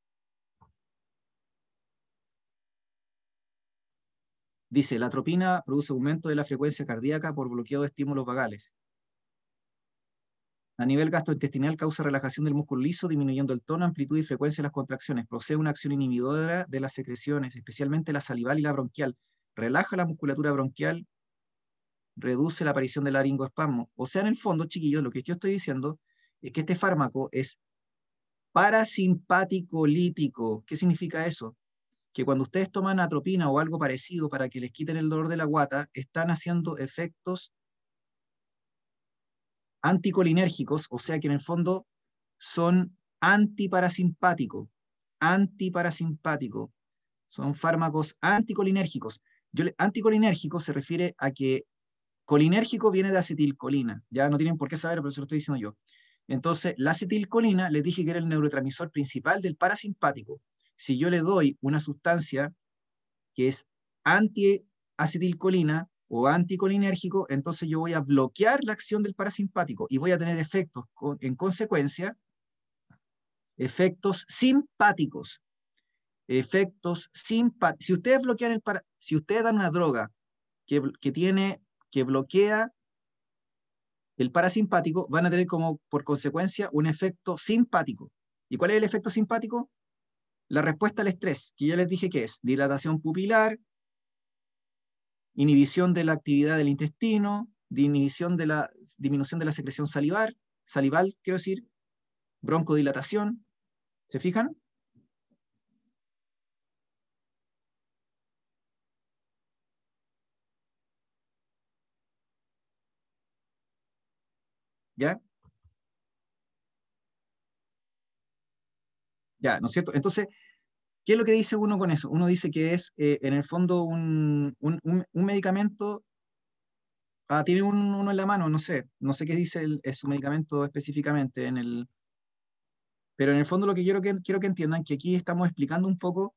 Dice, la atropina produce aumento de la frecuencia cardíaca por bloqueo de estímulos vagales. A nivel gastrointestinal causa relajación del músculo liso, disminuyendo el tono, amplitud y frecuencia de las contracciones. Procede una acción inhibidora de las secreciones, especialmente la salival y la bronquial, relaja la musculatura bronquial, reduce la aparición del laringoespasmo. O sea, en el fondo, chiquillos, lo que yo estoy diciendo es que este fármaco es parasimpático lítico. ¿Qué significa eso? Que cuando ustedes toman atropina o algo parecido para que les quiten el dolor de la guata, están haciendo efectos anticolinérgicos, o sea que en el fondo son antiparasimpático. Antiparasimpático. son fármacos anticolinérgicos anticolinérgico se refiere a que colinérgico viene de acetilcolina. Ya no tienen por qué saber, pero se lo estoy diciendo yo. Entonces, la acetilcolina, les dije que era el neurotransmisor principal del parasimpático. Si yo le doy una sustancia que es antiacetilcolina o anticolinérgico, entonces yo voy a bloquear la acción del parasimpático y voy a tener efectos en consecuencia, efectos simpáticos. Efectos simpáticos. Si ustedes bloquean el para, si ustedes dan una droga que, tiene, que bloquea el parasimpático, van a tener como por consecuencia un efecto simpático. ¿Y cuál es el efecto simpático? La respuesta al estrés, que ya les dije que es dilatación pupilar, inhibición de la actividad del intestino, de la, disminución de la secreción salivar, salival, quiero decir, broncodilatación. ¿Se fijan? ¿Ya? Ya, ¿no es cierto? Entonces, ¿qué es lo que dice uno con eso? Uno dice que es, eh, en el fondo, un, medicamento. Ah, tiene uno en la mano, no sé, no sé qué dice el, su medicamento específicamente en el... Pero en el fondo lo que quiero que, quiero que entiendan que aquí estamos explicando un poco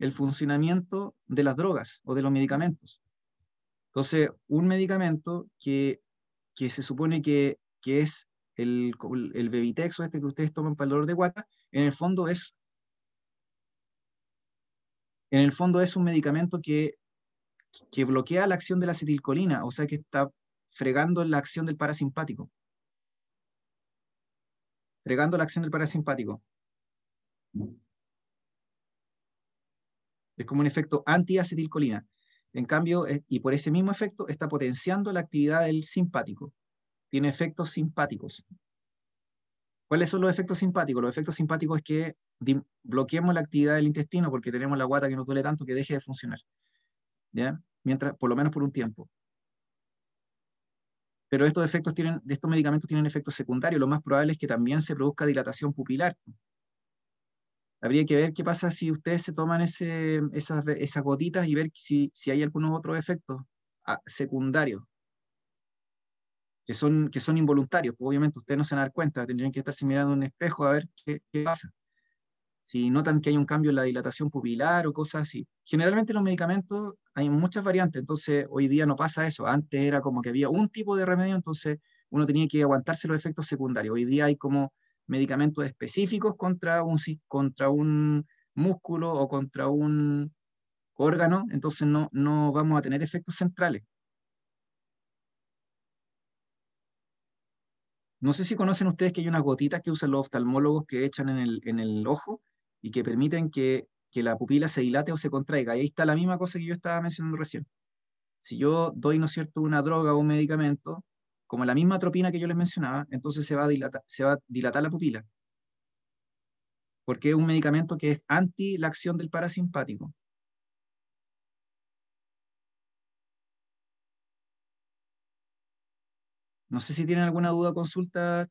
el funcionamiento de las drogas o de los medicamentos. Entonces, un medicamento que, que se supone que que es el, el o este que ustedes toman para el dolor de guata, en el fondo es en el fondo es un medicamento que, que bloquea la acción de la acetilcolina, o sea que está fregando la acción del parasimpático. Fregando la acción del parasimpático. Es como un efecto antiacetilcolina. En cambio, eh, y por ese mismo efecto, está potenciando la actividad del simpático tiene efectos simpáticos. ¿Cuáles son los efectos simpáticos? Los efectos simpáticos es que bloqueemos la actividad del intestino porque tenemos la guata que nos duele tanto que deje de funcionar. ¿Ya? Mientras, por lo menos por un tiempo. Pero estos efectos tienen, estos medicamentos tienen efectos secundarios. Lo más probable es que también se produzca dilatación pupilar. Habría que ver qué pasa si ustedes se toman esas, esas, gotitas y ver si, si hay algunos otros efectos ah, secundarios que son, que son involuntarios, pues, obviamente ustedes no se van a dar cuenta, tendrían que estarse mirando en un espejo a ver qué, pasa. Si notan que hay un cambio en la dilatación pupilar o cosas así. Generalmente los medicamentos hay muchas variantes, entonces hoy día no pasa eso. Antes era como que había un tipo de remedio, entonces uno tenía que aguantarse los efectos secundarios. Hoy día hay como medicamentos específicos contra un, contra un músculo o contra un órgano, entonces no, no vamos a tener efectos centrales. No sé si conocen ustedes que hay unas gotitas que usan los oftalmólogos que echan en el, ojo y que permiten que, la pupila se dilate o se contraiga. Y ahí está la misma cosa que yo estaba mencionando recién. Si yo doy, ¿no es cierto?, una droga o un medicamento, como la misma tropina que yo les mencionaba, entonces se va a dilatar, se va a dilatar la pupila. Porque es un medicamento que es anti la acción del parasimpático. No sé si tienen alguna duda o consulta,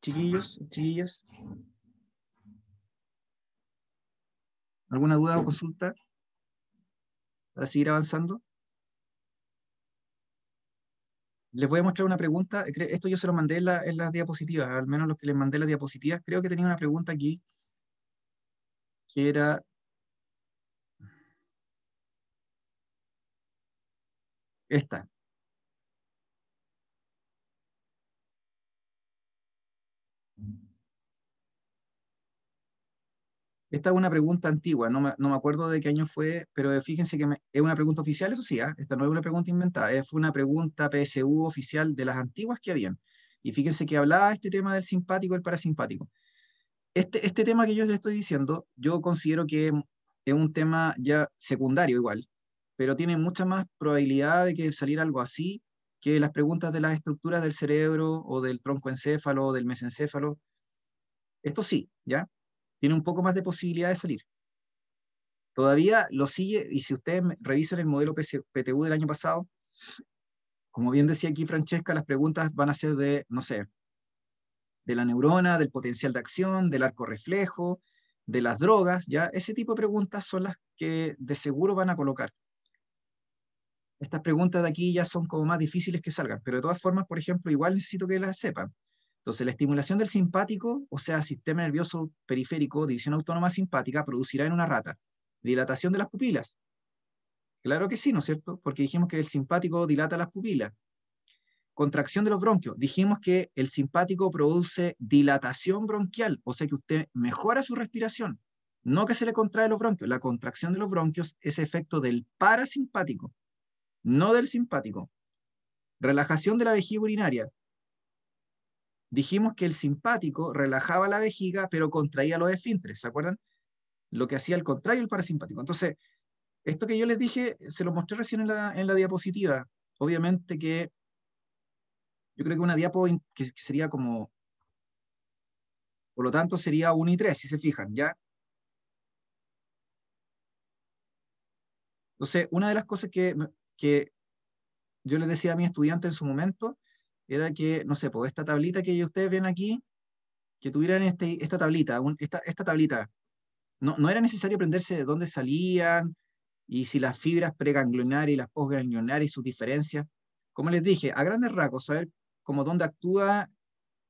chiquillos, chiquillas. ¿Alguna duda o consulta para seguir avanzando? Les voy a mostrar una pregunta. Esto yo se lo mandé en, en las diapositivas, al menos los que les mandé las diapositivas. Creo que tenía una pregunta aquí que era... Esta. Esta es una pregunta antigua, no me, no me acuerdo de qué año fue, pero fíjense que es una pregunta oficial, eso sí, ¿ah? esta no es una pregunta inventada, es una pregunta PSU oficial de las antiguas que habían. Y fíjense que hablaba este tema del simpático y el parasimpático. Este, este tema que yo les estoy diciendo, yo considero que es un tema ya secundario igual, pero tiene mucha más probabilidad de que salir algo así que las preguntas de las estructuras del cerebro o del tronco encéfalo o del mesencéfalo. Esto sí, ¿ya? tiene un poco más de posibilidad de salir. Todavía lo sigue, y si ustedes revisan el modelo PTU del año pasado, como bien decía aquí Francesca, las preguntas van a ser de, no sé, de la neurona, del potencial de acción, del arco reflejo, de las drogas, ya ese tipo de preguntas son las que de seguro van a colocar. Estas preguntas de aquí ya son como más difíciles que salgan, pero de todas formas, por ejemplo, igual necesito que las sepan. Entonces, la estimulación del simpático, o sea, sistema nervioso periférico, división autónoma simpática, producirá en una rata dilatación de las pupilas. Claro que sí, ¿no es cierto? Porque dijimos que el simpático dilata las pupilas. Contracción de los bronquios. Dijimos que el simpático produce dilatación bronquial, o sea que usted mejora su respiración. No que se le contrae los bronquios. La contracción de los bronquios es efecto del parasimpático, no del simpático. Relajación de la vejiga urinaria dijimos que el simpático relajaba la vejiga, pero contraía los esfínteres, ¿se acuerdan? Lo que hacía al contrario el parasimpático. Entonces, esto que yo les dije, se lo mostré recién en la, diapositiva. Obviamente que yo creo que una diapo que, sería como, por lo tanto sería 1 y 3, si se fijan, ¿ya? Entonces, una de las cosas que, que yo les decía a mi estudiante en su momento era que, no sé, pues esta tablita que ustedes ven aquí, que tuvieran este, esta tablita, esta, tablita. No, era necesario aprenderse de dónde salían y si las fibras preganglionarias y las posganglionarias y sus diferencias. Como les dije, a grandes rasgos, saber cómo dónde actúa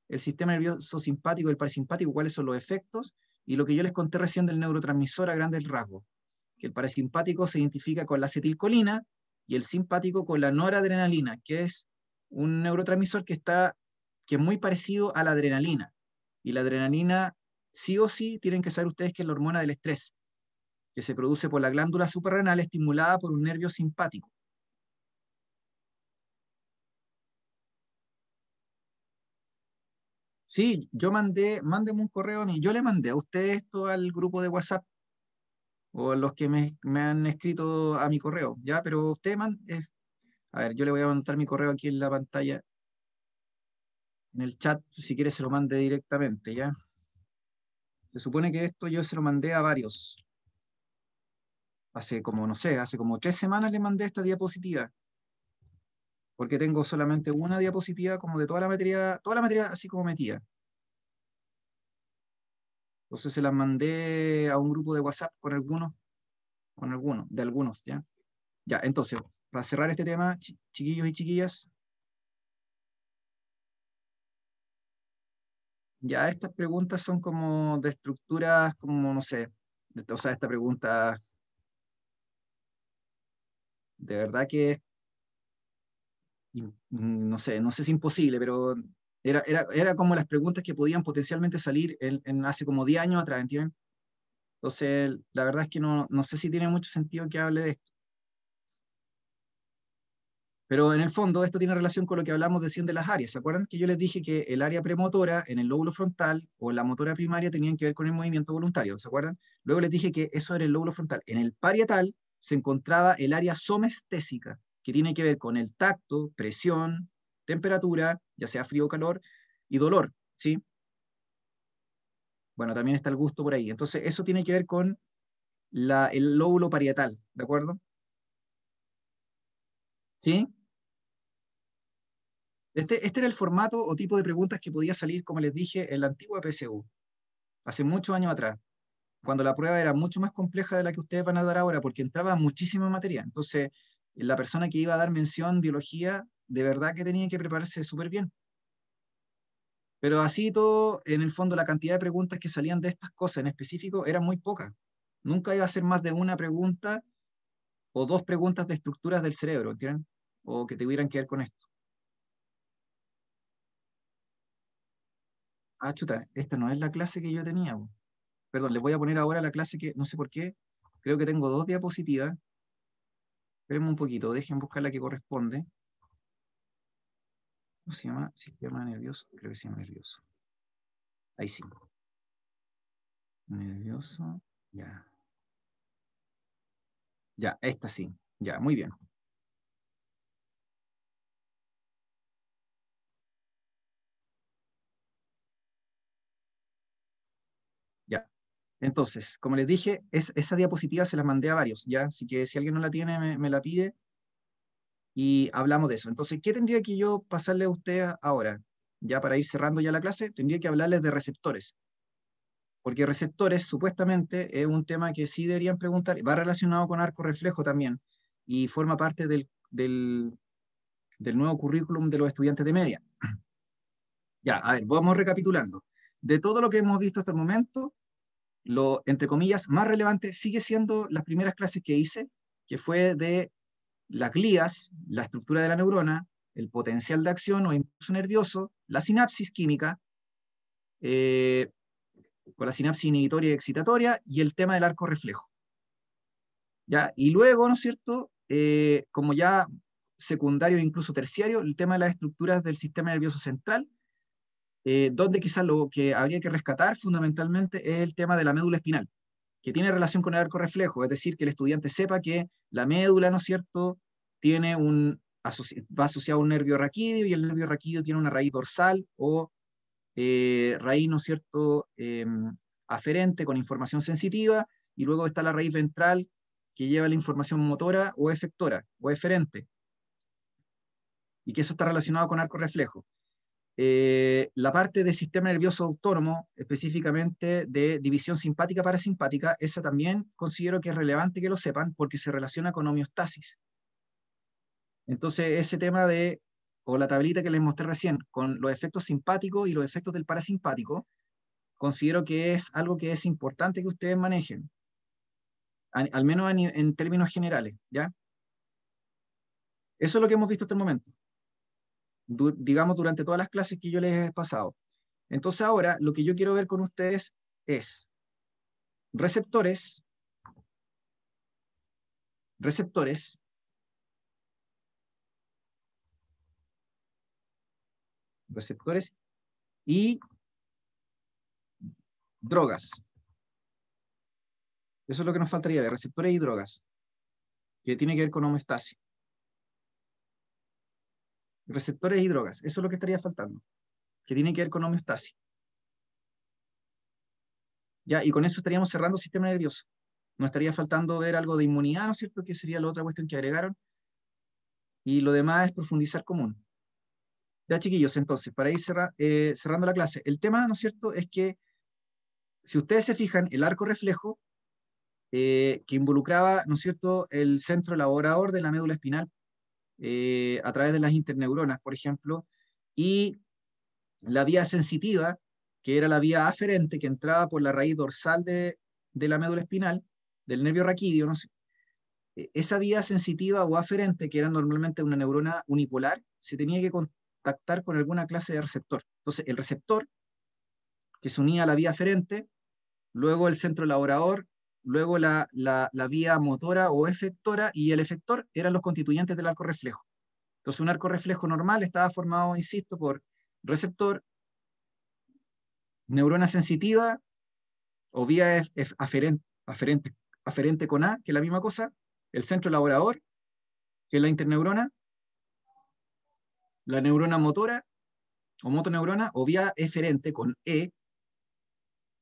el sistema nervioso simpático y el parasimpático, cuáles son los efectos, y lo que yo les conté recién del neurotransmisor a grandes rasgos, que el parasimpático se identifica con la acetilcolina y el simpático con la noradrenalina, que es un neurotransmisor que está que es muy parecido a la adrenalina. Y la adrenalina, sí o sí, tienen que saber ustedes que es la hormona del estrés, que se produce por la glándula suprarrenal estimulada por un nervio simpático. Sí, yo mandé, mándeme un correo, ni yo le mandé a ustedes esto al grupo de WhatsApp o a los que me, han escrito a mi correo, ¿ya? Pero ustedes a ver, yo le voy a mandar mi correo aquí en la pantalla, en el chat, si quiere se lo mande directamente, ¿ya? Se supone que esto yo se lo mandé a varios. Hace como, no sé, hace como tres semanas le mandé esta diapositiva. Porque tengo solamente una diapositiva como de toda la materia, toda la materia así como metida. Entonces se la mandé a un grupo de WhatsApp con algunos, con algunos, de algunos, ¿ya? Ya, entonces, para cerrar este tema, chiquillos y chiquillas, ya estas preguntas son como de estructuras, como no sé, o sea, esta pregunta de verdad que no sé, no sé si es imposible, pero era, era, como las preguntas que podían potencialmente salir hace como 10 años atrás, ¿entienden? Entonces, la verdad es que no, no sé si tiene mucho sentido que hable de esto. Pero en el fondo esto tiene relación con lo que hablamos de 100 de las áreas. ¿Se acuerdan que yo les dije que el área premotora en el lóbulo frontal o la motora primaria tenían que ver con el movimiento voluntario? ¿Se acuerdan? Luego les dije que eso era el lóbulo frontal. En el parietal se encontraba el área somestésica, que tiene que ver con el tacto, presión, temperatura, ya sea frío o calor, y dolor, ¿sí? Bueno, también está el gusto por ahí. Entonces, eso tiene que ver con el lóbulo parietal, ¿de acuerdo? ¿Sí? Este, este, era el formato o tipo de preguntas que podía salir, como les dije, en la antigua PSU, hace muchos años atrás, cuando la prueba era mucho más compleja de la que ustedes van a dar ahora, porque entraba muchísima materia. Entonces, la persona que iba a dar mención biología, de verdad que tenía que prepararse súper bien. Pero así todo, en el fondo, la cantidad de preguntas que salían de estas cosas en específico era muy poca. Nunca iba a ser más de una pregunta o dos preguntas de estructuras del cerebro, ¿entienden? O que tuvieran que ver con esto. ah, chuta, esta no es la clase que yo tenía. Perdón, les voy a poner ahora la clase que, no sé por qué, creo que tengo dos diapositivas. Espérenme un poquito, dejen buscar la que corresponde. ¿Cómo se llama? ¿Sistema nervioso? Creo que se llama nervioso. Ahí sí. Nervioso, ya. Ya, esta sí. Ya, muy bien. Entonces, como les dije, es, esa diapositiva se la mandé a varios, ¿ya? Así que si alguien no la tiene, me, la pide y hablamos de eso. Entonces, ¿qué tendría que yo pasarle a usted ahora? Ya para ir cerrando ya la clase, tendría que hablarles de receptores. Porque receptores, supuestamente, es un tema que sí deberían preguntar, va relacionado con arco reflejo también, y forma parte del, del nuevo currículum de los estudiantes de media. Ya, a ver, vamos recapitulando. De todo lo que hemos visto hasta el momento, lo, entre comillas, más relevante sigue siendo las primeras clases que hice, que fue de las glías, la estructura de la neurona, el potencial de acción o impulso nervioso, la sinapsis química, eh, con la sinapsis inhibitoria y excitatoria, y el tema del arco reflejo. ¿Ya? Y luego, ¿no es cierto? Eh, como ya secundario e incluso terciario, el tema de las estructuras del sistema nervioso central eh, donde quizás lo que habría que rescatar fundamentalmente es el tema de la médula espinal, que tiene relación con el arco reflejo, es decir, que el estudiante sepa que la médula, ¿no cierto?, tiene un, va asociado a un nervio raquídeo y el nervio raquídeo tiene una raíz dorsal o eh, raíz, ¿no cierto?, eh, aferente con información sensitiva, y luego está la raíz ventral que lleva la información motora o efectora o eferente, y que eso está relacionado con arco reflejo. Eh, la parte del sistema nervioso autónomo, específicamente de división simpática-parasimpática, esa también considero que es relevante que lo sepan porque se relaciona con homeostasis. Entonces, ese tema de, o la tablita que les mostré recién, con los efectos simpáticos y los efectos del parasimpático, considero que es algo que es importante que ustedes manejen, al, menos en, términos generales, ¿ya? Eso es lo que hemos visto hasta el momento digamos, durante todas las clases que yo les he pasado. Entonces ahora lo que yo quiero ver con ustedes es receptores, receptores, receptores y drogas. Eso es lo que nos faltaría ver, receptores y drogas, que tiene que ver con homeostasis receptores y drogas. Eso es lo que estaría faltando, que tiene que ver con homeostasis. Ya, y con eso estaríamos cerrando el sistema nervioso. Nos estaría faltando ver algo de inmunidad, ¿no es cierto? Que sería la otra cuestión que agregaron. Y lo demás es profundizar común. Ya, chiquillos, entonces, para ir eh, cerrando la clase, el tema, ¿no es cierto?, es que si ustedes se fijan, el arco reflejo, eh, que involucraba, ¿no es cierto?, el centro elaborador de la médula espinal eh, a través de las interneuronas, por ejemplo, y la vía sensitiva, que era la vía aferente que entraba por la raíz dorsal de, la médula espinal, del nervio raquídeo, e, esa vía sensitiva o aferente, que era normalmente una neurona unipolar, se tenía que contactar con alguna clase de receptor. Entonces, el receptor que se unía a la vía aferente, luego el centro elaborador luego la, vía motora o efectora y el efector eran los constituyentes del arco reflejo. Entonces un arco reflejo normal estaba formado, insisto, por receptor, neurona sensitiva o vía aferente, aferente con A, que es la misma cosa, el centro elaborador, que es la interneurona, la neurona motora o motoneurona o vía eferente con E,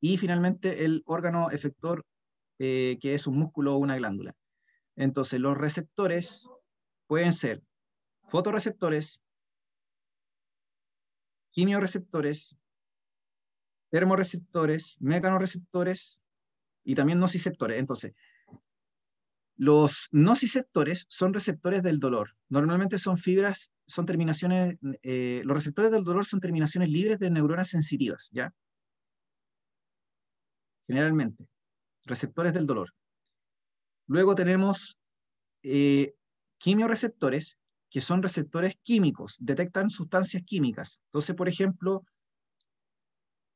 y finalmente el órgano efector eh, que es un músculo o una glándula. Entonces, los receptores pueden ser fotorreceptores, quimioreceptores, termoreceptores, mecanoreceptores y también nociceptores. Entonces, los nociceptores son receptores del dolor. Normalmente son fibras, son terminaciones, eh, los receptores del dolor son terminaciones libres de neuronas sensitivas, ¿ya? Generalmente receptores del dolor. Luego tenemos eh, quimioreceptores, que son receptores químicos, detectan sustancias químicas. Entonces, por ejemplo,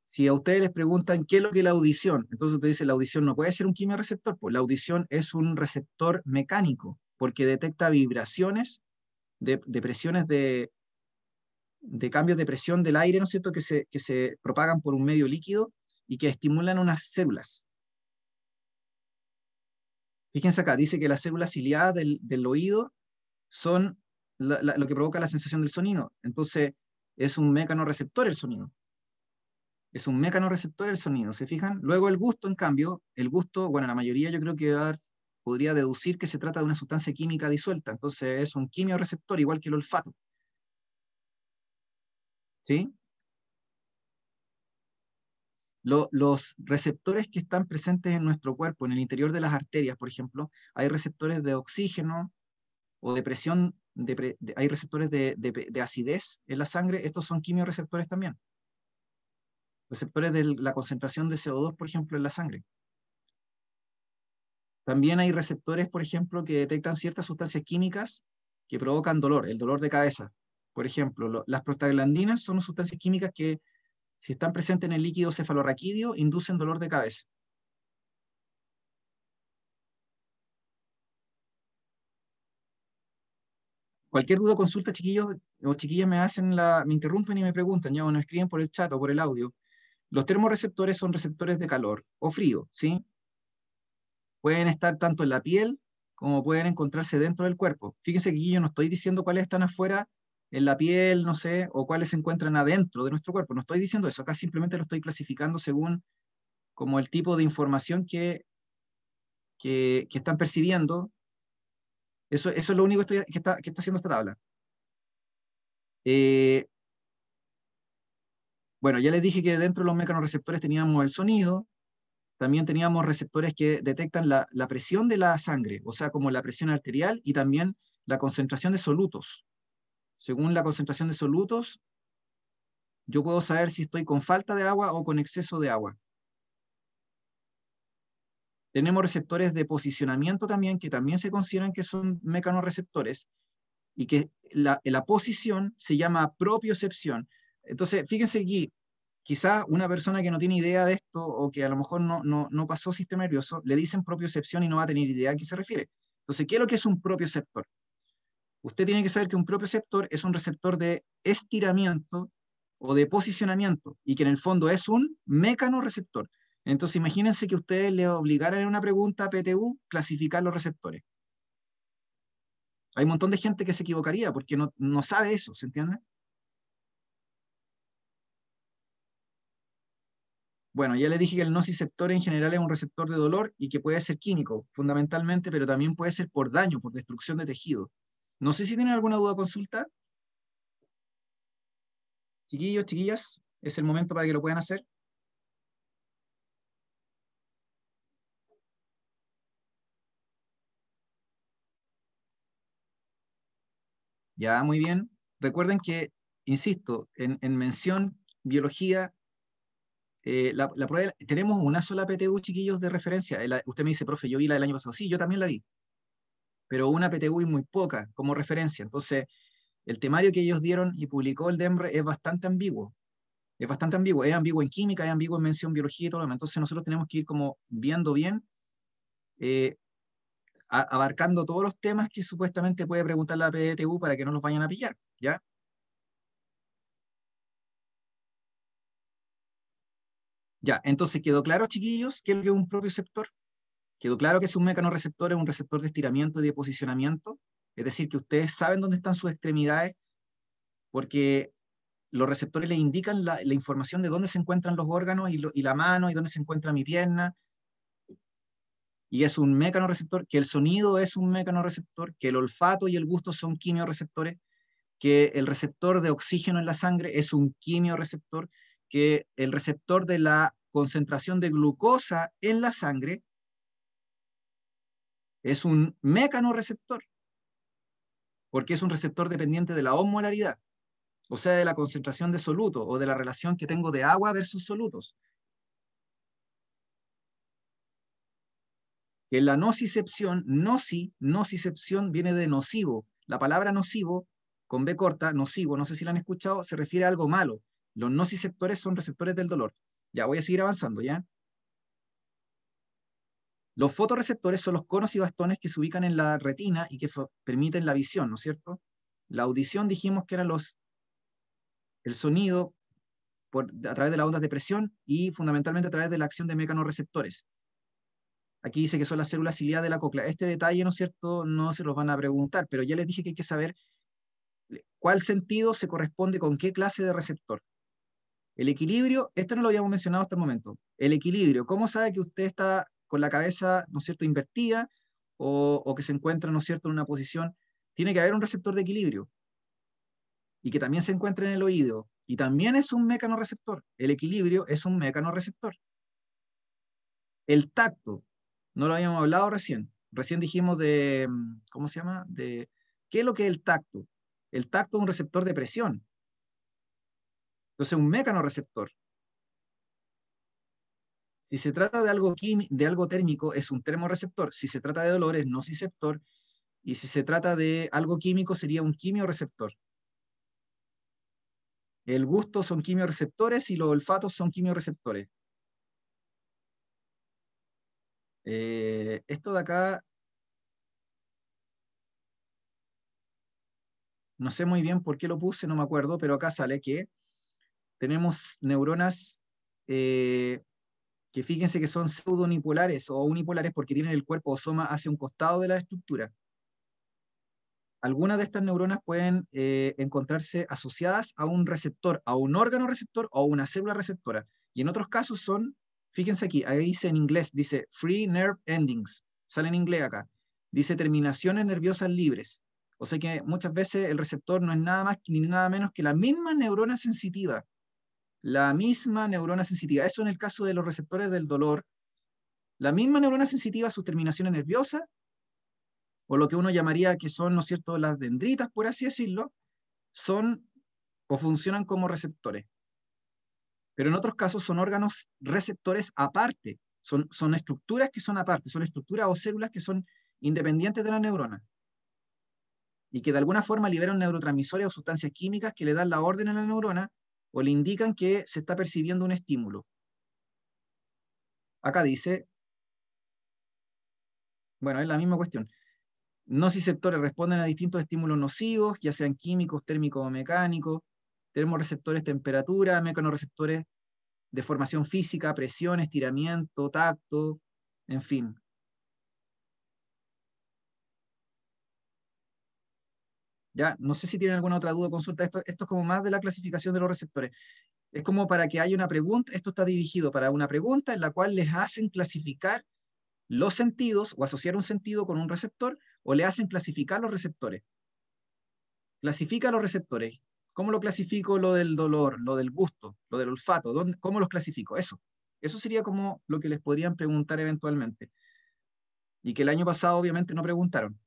si a ustedes les preguntan qué es lo que es la audición, entonces usted dice, la audición no puede ser un quimioreceptor, pues la audición es un receptor mecánico, porque detecta vibraciones de, presiones de, de cambios de presión del aire, ¿no es cierto?, que se, que se propagan por un medio líquido y que estimulan unas células. Fíjense acá, dice que las células ciliadas del, oído son lo que provoca la sensación del sonido. Entonces, es un mecanorreceptor receptor el sonido. Es un mecanorreceptor receptor el sonido, ¿se fijan? Luego el gusto, en cambio, el gusto, bueno, la mayoría yo creo que podría deducir que se trata de una sustancia química disuelta. Entonces, es un receptor igual que el olfato. ¿Sí? los receptores que están presentes en nuestro cuerpo, en el interior de las arterias, por ejemplo, hay receptores de oxígeno o de presión, hay receptores de, acidez en la sangre, estos son quimioreceptores también. Receptores de la concentración de CO2, por ejemplo, en la sangre. También hay receptores, por ejemplo, que detectan ciertas sustancias químicas que provocan dolor, el dolor de cabeza. Por ejemplo, las prostaglandinas son sustancias químicas que si están presentes en el líquido cefalorraquídeo, inducen dolor de cabeza. Cualquier duda o consulta, chiquillos o chiquillas, me, hacen la, me interrumpen y me preguntan, ya o escriben por el chat o por el audio. Los termorreceptores son receptores de calor o frío, ¿sí? Pueden estar tanto en la piel como pueden encontrarse dentro del cuerpo. Fíjense que yo no estoy diciendo cuáles están afuera en la piel, no sé, o cuáles se encuentran adentro de nuestro cuerpo. No estoy diciendo eso, acá simplemente lo estoy clasificando según como el tipo de información que, que, están percibiendo. Eso, eso es lo único que, está, haciendo esta tabla. Eh, bueno, ya les dije que dentro de los mecanorreceptores teníamos el sonido, también teníamos receptores que detectan la, la, presión de la sangre, o sea, como la presión arterial y también la concentración de solutos. Según la concentración de solutos, yo puedo saber si estoy con falta de agua o con exceso de agua. Tenemos receptores de posicionamiento también, que también se consideran que son mecanorreceptores, y que la, posición se llama propiocepción. Entonces, fíjense aquí, quizás una persona que no tiene idea de esto o que a lo mejor no, no, no, pasó sistema nervioso, le dicen propiocepción y no va a tener idea a qué se refiere. Entonces, ¿qué es lo que es un propioceptor? Usted tiene que saber que un propio receptor es un receptor de estiramiento o de posicionamiento y que en el fondo es un mecanorreceptor. Entonces imagínense que ustedes le obligaran en una pregunta a PTU clasificar los receptores. Hay un montón de gente que se equivocaría porque no, no sabe eso, ¿se entiende? Bueno, ya le dije que el nociceptor en general es un receptor de dolor y que puede ser químico, fundamentalmente, pero también puede ser por daño, por destrucción de tejido. No sé si tienen alguna duda o consulta. Chiquillos, chiquillas, es el momento para que lo puedan hacer. Ya, muy bien. Recuerden que, insisto, en, mención, biología, eh, la, tenemos una sola PTU, chiquillos, de referencia. Eh, usted me dice, profe, yo vi la del año pasado. Sí, yo también la vi pero una PTU es muy poca como referencia. Entonces, el temario que ellos dieron y publicó el DEMRE es bastante ambiguo. Es bastante ambiguo. Es ambiguo en química, es ambiguo en mención biología y todo lo demás. Entonces, nosotros tenemos que ir como viendo bien, eh, abarcando todos los temas que supuestamente puede preguntar la PTU para que no los vayan a pillar, ¿ya? Ya, entonces quedó claro, chiquillos, que es un propio sector. Quedó claro que es un mecanorreceptor es un receptor de estiramiento y de posicionamiento, es decir, que ustedes saben dónde están sus extremidades porque los receptores le indican la, información de dónde se encuentran los órganos y, la mano y dónde se encuentra mi pierna, y es un mecanorreceptor, que el sonido es un mecanorreceptor, que el olfato y el gusto son quimiorreceptores, que el receptor de oxígeno en la sangre es un quimiorreceptor, que el receptor de la concentración de glucosa en la sangre es un mecanorreceptor, porque es un receptor dependiente de la homolaridad, o sea, de la concentración de soluto o de la relación que tengo de agua versus solutos. Que la nocicepción, noci, nocicepción viene de nocivo. La palabra nocivo, con B corta, nocivo, no sé si la han escuchado, se refiere a algo malo. Los nociceptores son receptores del dolor. Ya voy a seguir avanzando, ¿ya? Los fotorreceptores son los conos y bastones que se ubican en la retina y que permiten la visión, ¿no es cierto? La audición dijimos que era los, el sonido por, a través de las ondas de presión y fundamentalmente a través de la acción de mecanorreceptores. Aquí dice que son las células ciliadas de la cóclea. Este detalle, ¿no es cierto?, no se los van a preguntar, pero ya les dije que hay que saber eh, cuál sentido se corresponde con qué clase de receptor. El equilibrio, esto no lo habíamos mencionado hasta el momento. El equilibrio, ¿cómo sabe que usted está con la cabeza, ¿no es cierto?, invertida o, que se encuentra, ¿no es cierto?, en una posición, tiene que haber un receptor de equilibrio y que también se encuentre en el oído y también es un mecanorreceptor. El equilibrio es un mecanorreceptor. El tacto, no lo habíamos hablado recién. Recién dijimos de, mm, ¿cómo se llama? De, ¿Qué es lo que es el tacto? El tacto es un receptor de presión. Entonces, un mecanorreceptor. Si se trata de algo, de algo térmico, es un termoreceptor. Si se trata de dolor, es nociceptor. Y si se trata de algo químico, sería un quimioreceptor. El gusto son quimioreceptores y los olfatos son quimioreceptores. Eh, esto de acá, no sé muy bien por qué lo puse, no me acuerdo, pero acá sale que tenemos neuronas eh, que fíjense que son pseudonipolares o unipolares porque tienen el cuerpo o soma hacia un costado de la estructura. Algunas de estas neuronas pueden eh, encontrarse asociadas a un receptor, a un órgano receptor o a una célula receptora. Y en otros casos son, fíjense aquí, ahí dice en inglés, dice free nerve endings, sale en inglés acá, dice terminaciones nerviosas libres. O sea que muchas veces el receptor no es nada más ni nada menos que la misma neurona sensitiva la misma neurona sensitiva. Eso en el caso de los receptores del dolor. La misma neurona sensitiva a sus terminaciones nerviosas, o lo que uno llamaría que son, ¿no es cierto?, las dendritas, por así decirlo, son o funcionan como receptores. Pero en otros casos son órganos receptores aparte, son, son estructuras que son aparte, son estructuras o células que son independientes de la neurona y que de alguna forma liberan neurotransmisores o sustancias químicas que le dan la orden a la neurona o le indican que se está percibiendo un estímulo. Acá dice, bueno, es la misma cuestión. Nociceptores responden a distintos estímulos nocivos, ya sean químicos, térmicos o mecánicos. termoreceptores, temperatura, mecanoreceptores, de formación física, presión, estiramiento, tacto, en fin. Ya, no sé si tienen alguna otra duda o consulta. Esto, esto es como más de la clasificación de los receptores. Es como para que haya una pregunta, esto está dirigido para una pregunta en la cual les hacen clasificar los sentidos o asociar un sentido con un receptor o le hacen clasificar los receptores. Clasifica los receptores. ¿Cómo lo clasifico lo del dolor, lo del gusto, lo del olfato? ¿Cómo los clasifico? Eso. Eso sería como lo que les podrían preguntar eventualmente. Y que el año pasado obviamente no preguntaron.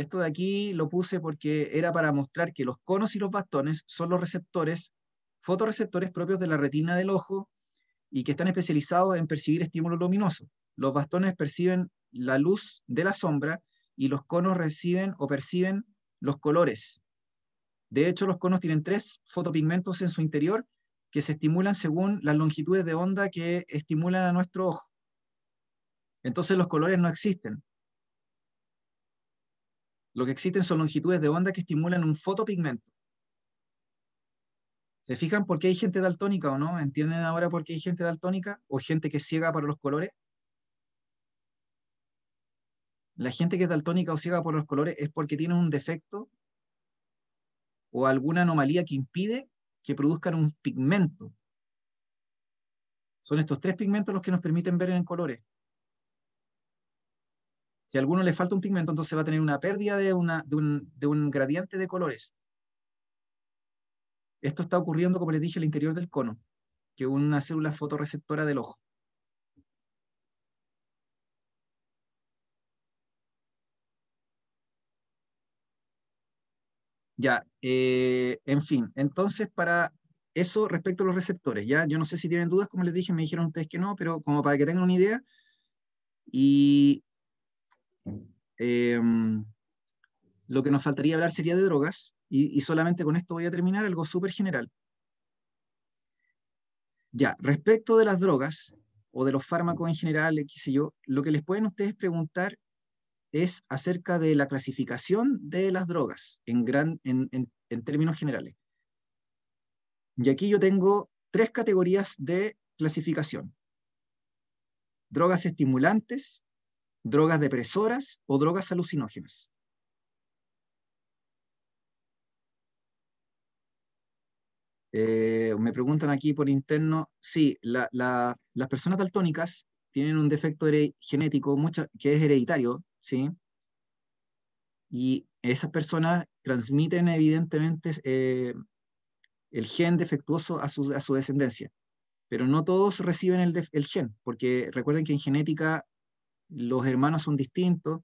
Esto de aquí lo puse porque era para mostrar que los conos y los bastones son los receptores, fotoreceptores propios de la retina del ojo y que están especializados en percibir estímulos luminosos. Los bastones perciben la luz de la sombra y los conos reciben o perciben los colores. De hecho, los conos tienen tres fotopigmentos en su interior que se estimulan según las longitudes de onda que estimulan a nuestro ojo. Entonces los colores no existen, lo que existen son longitudes de onda que estimulan un fotopigmento. ¿Se fijan por qué hay gente daltónica o no? ¿Entienden ahora por qué hay gente daltónica o gente que ciega para los colores? La gente que es daltónica o ciega por los colores es porque tiene un defecto o alguna anomalía que impide que produzcan un pigmento. Son estos tres pigmentos los que nos permiten ver en colores. Si a alguno le falta un pigmento, entonces va a tener una pérdida de, una, de, un, gradiente de colores. Esto está ocurriendo, como les dije, al interior del cono, que es una célula fotorreceptora del ojo. Ya, eh, en fin, entonces para eso respecto a los receptores, ya, yo no sé si tienen dudas, como les dije, me dijeron ustedes que no, pero como para que tengan una idea. Y Em, lo que nos faltaría hablar sería de drogas, y, solamente con esto voy a terminar, algo súper general. Ya, respecto de las drogas o de los fármacos en general, eh, qué sé yo, lo que les pueden ustedes preguntar es acerca de la clasificación de las drogas en términos generales. Y aquí yo tengo tres categorías de clasificación. Drogas estimulantes, drogas depresoras o drogas alucinógenas. Eh, me preguntan aquí por interno, sí, las personas daltónicas tienen un defecto genético que es hereditario, ¿sí? Y esas personas transmiten evidentemente eh, el gen defectuoso a su, descendencia, pero no todos reciben el gen, porque recuerden que en genética los hermanos son distintos.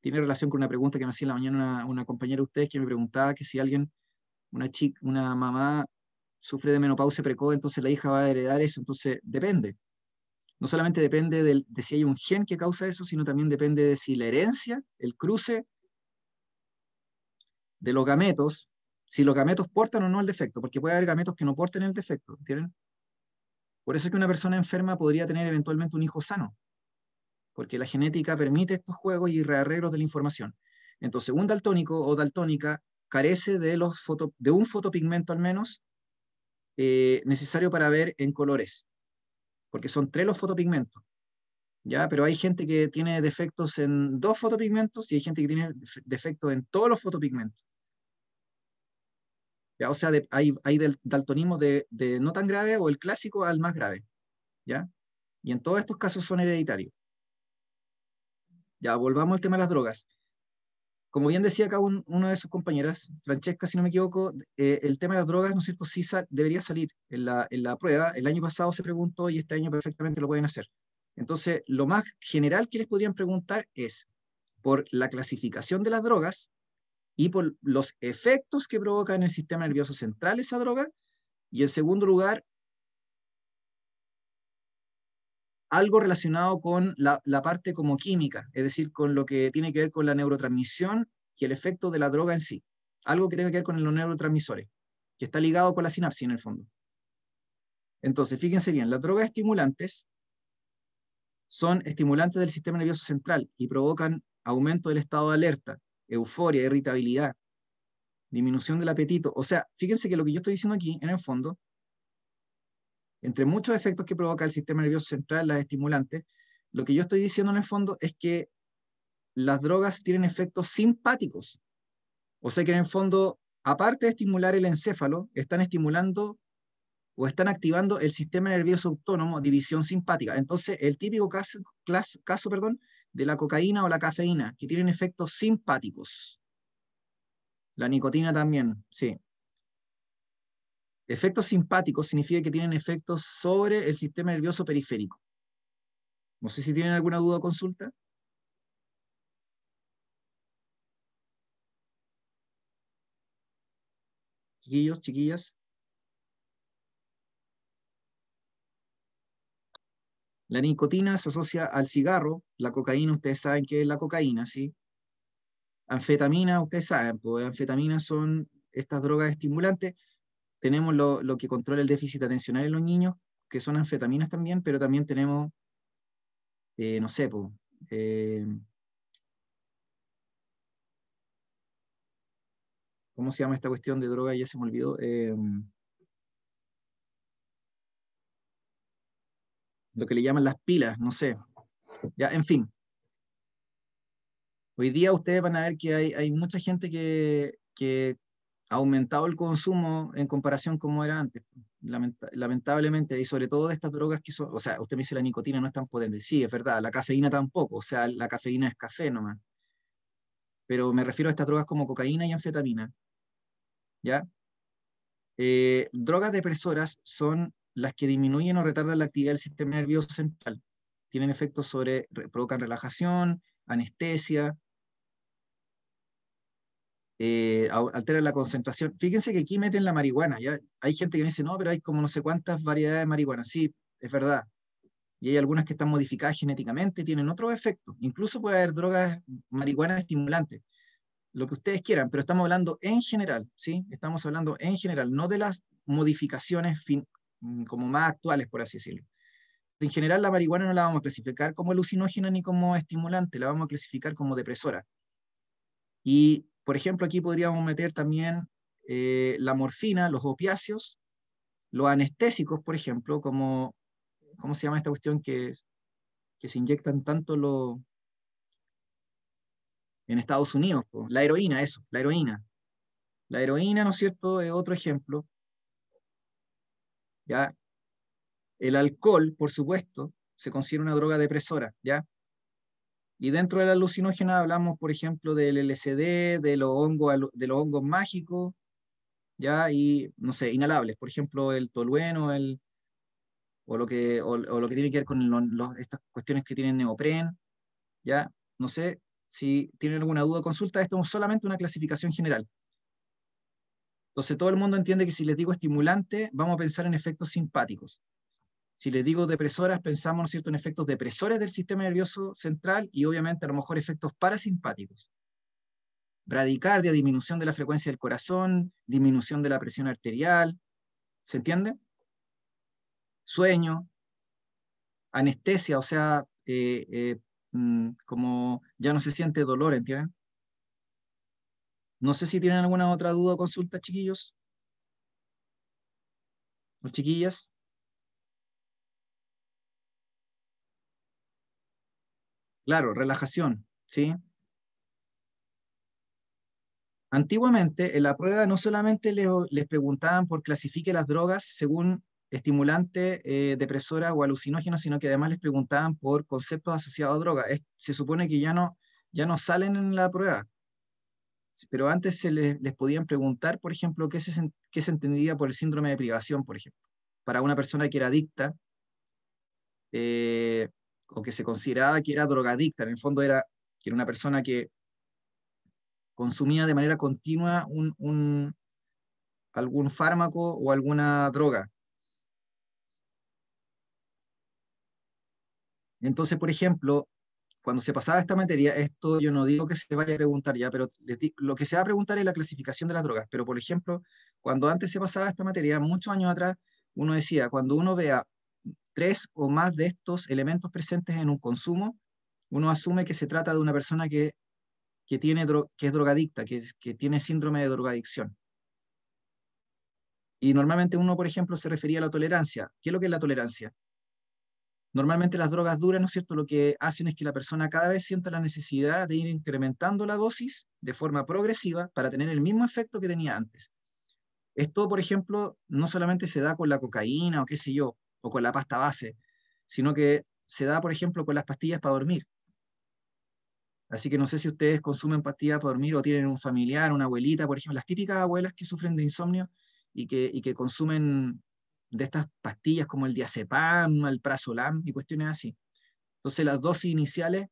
Tiene relación con una pregunta que me hacía en la mañana una, compañera de ustedes que me preguntaba que si alguien, una una mamá sufre de menopausia precoz, entonces la hija va a heredar eso. Entonces, depende. No solamente depende de si hay un gen que causa eso, sino también depende de si la herencia, el cruce de los gametos, si los gametos portan o no el defecto, porque puede haber gametos que no porten el defecto, ¿entienden? Por eso es que una persona enferma podría tener eventualmente un hijo sano, porque la genética permite estos juegos y rearreglos de la información. Entonces, un daltónico o daltónica carece de, los de un fotopigmento al menos eh, necesario para ver en colores, porque son tres los fotopigmentos. ¿ya? Pero hay gente que tiene defectos en dos fotopigmentos y hay gente que tiene defectos en todos los fotopigmentos. O sea, hay, del, daltonismo de, de, no tan grave o el clásico al más grave. ¿ya? Y en todos estos casos son hereditarios. Ya, volvamos al tema de las drogas. Como bien decía acá una de sus compañeras, Francesca, si no me equivoco, eh, el tema de las drogas, ¿no es cierto?, sí debería salir en la, en la prueba. El año pasado se preguntó y este año perfectamente lo pueden hacer. Entonces, lo más general que les podrían preguntar es por la clasificación de las drogas y por los efectos que provoca en el sistema nervioso central esa droga. Y en segundo lugar, algo relacionado con la, parte como química, es decir, con lo que tiene que ver con la neurotransmisión y el efecto de la droga en sí. Algo que tiene que ver con los neurotransmisores, que está ligado con la sinapsis en el fondo. Entonces, fíjense bien, las drogas estimulantes son estimulantes del sistema nervioso central y provocan aumento del estado de alerta, euforia, irritabilidad, disminución del apetito. O sea, fíjense que lo que yo estoy diciendo aquí, en el fondo, entre muchos efectos que provoca el sistema nervioso central, las estimulantes, lo que yo estoy diciendo en el fondo es que las drogas tienen efectos simpáticos. O sea que en el fondo, aparte de estimular el encéfalo, están estimulando o están activando el sistema nervioso autónomo, división simpática. Entonces, el típico caso, perdón, de la cocaína o la cafeína, que tienen efectos simpáticos. La nicotina también, sí. Efectos simpáticos significa que tienen efectos sobre el sistema nervioso periférico. No sé si tienen alguna duda o consulta. Chiquillos, chiquillas. La nicotina se asocia al cigarro, la cocaína, ustedes saben qué es la cocaína, ¿sí? Anfetamina, ustedes saben, porque anfetaminas son estas drogas estimulantes tenemos lo, que controla el déficit atencional en los niños, que son anfetaminas también, pero también tenemos, eh, no sé, eh, ¿cómo se llama esta cuestión de droga? Ya se me olvidó. Eh, lo que le llaman las pilas, no sé. Ya, en fin. Hoy día ustedes van a ver que hay, mucha gente que aumentado el consumo en comparación como era antes. lamentablemente, y sobre todo de estas drogas que son, o sea, usted me dice la nicotina no es tan potente, sí, es verdad, la cafeína tampoco, o sea, la cafeína es café nomás, pero me refiero a estas drogas como cocaína y anfetamina, ¿ya? Eh, drogas depresoras son las que disminuyen o retardan la actividad del sistema nervioso central, tienen efectos sobre, provocan relajación, anestesia, eh, altera la concentración. Fíjense que aquí meten la marihuana. ¿ya? Hay gente que me dice, no, pero hay como no sé cuántas variedades de marihuana. Sí, es verdad. Y hay algunas que están modificadas genéticamente, tienen otros efectos. Incluso puede haber drogas, marihuana estimulantes. Lo que ustedes quieran, pero estamos hablando en general, ¿sí? Estamos hablando en general, no de las modificaciones mm, como más actuales, por así decirlo. En general, la marihuana no la vamos a clasificar como alucinógena ni como estimulante, la vamos a clasificar como depresora. Y por ejemplo, aquí podríamos meter también eh, la morfina, los opiáceos, los anestésicos, por ejemplo, como, ¿cómo se llama esta cuestión que, que se inyectan tanto los... En Estados Unidos, la heroína, eso, la heroína. La heroína, ¿no es cierto?, es otro ejemplo. ¿Ya? El alcohol, por supuesto, se considera una droga depresora, ¿ya? Y dentro de la alucinógena hablamos, por ejemplo, del LSD, de los hongos, de los hongos mágicos, ya, y no sé, inhalables, por ejemplo, el tolueno, el, o, lo que, o, lo que tiene que ver con estas cuestiones que tienen neopren, ya, no sé, si tienen alguna duda, consulta, esto es solamente una clasificación general. Entonces todo el mundo entiende que si les digo estimulante, vamos a pensar en efectos simpáticos. Si les digo depresoras, pensamos cierto? en efectos depresores del sistema nervioso central y obviamente a lo mejor efectos parasimpáticos. Bradicardia, disminución de la frecuencia del corazón, disminución de la presión arterial, ¿se entiende? Sueño, anestesia, o sea, eh, eh, mm, como ya no se siente dolor, ¿entienden? No sé si tienen alguna otra duda o consulta, chiquillos. ¿O chiquillas? Claro, relajación, ¿sí? Antiguamente, en la prueba no solamente les, preguntaban por clasifique las drogas según estimulante, eh, depresora o alucinógeno, sino que además les preguntaban por conceptos asociados a drogas. se supone que ya no, ya no salen en la prueba, pero antes se les, les podían preguntar, por ejemplo, qué se, qué se entendía por el síndrome de privación, por ejemplo, para una persona que era adicta. Eh, o que se consideraba que era drogadicta, en el fondo era que era una persona que consumía de manera continua un, un, algún fármaco o alguna droga. Entonces, por ejemplo, cuando se pasaba esta materia, esto yo no digo que se vaya a preguntar ya, pero lo que se va a preguntar es la clasificación de las drogas. Pero, por ejemplo, cuando antes se pasaba esta materia, muchos años atrás, uno decía, cuando uno vea tres o más de estos elementos presentes en un consumo, uno asume que se trata de una persona que, tiene, que es drogadicta, que, tiene síndrome de drogadicción. Y normalmente uno, por ejemplo, se refería a la tolerancia. ¿Qué es lo que es la tolerancia? Normalmente las drogas duras, ¿no es cierto? Lo que hacen es que la persona cada vez sienta la necesidad de ir incrementando la dosis de forma progresiva para tener el mismo efecto que tenía antes. Esto, por ejemplo, no solamente se da con la cocaína o qué sé yo, o con la pasta base, sino que se da, por ejemplo, con las pastillas para dormir. Así que no sé si ustedes consumen pastillas para dormir o tienen un familiar, una abuelita, por ejemplo, las típicas abuelas que sufren de insomnio y que, y que consumen de estas pastillas como el diazepam, el prazolam y cuestiones así. Entonces las dosis iniciales,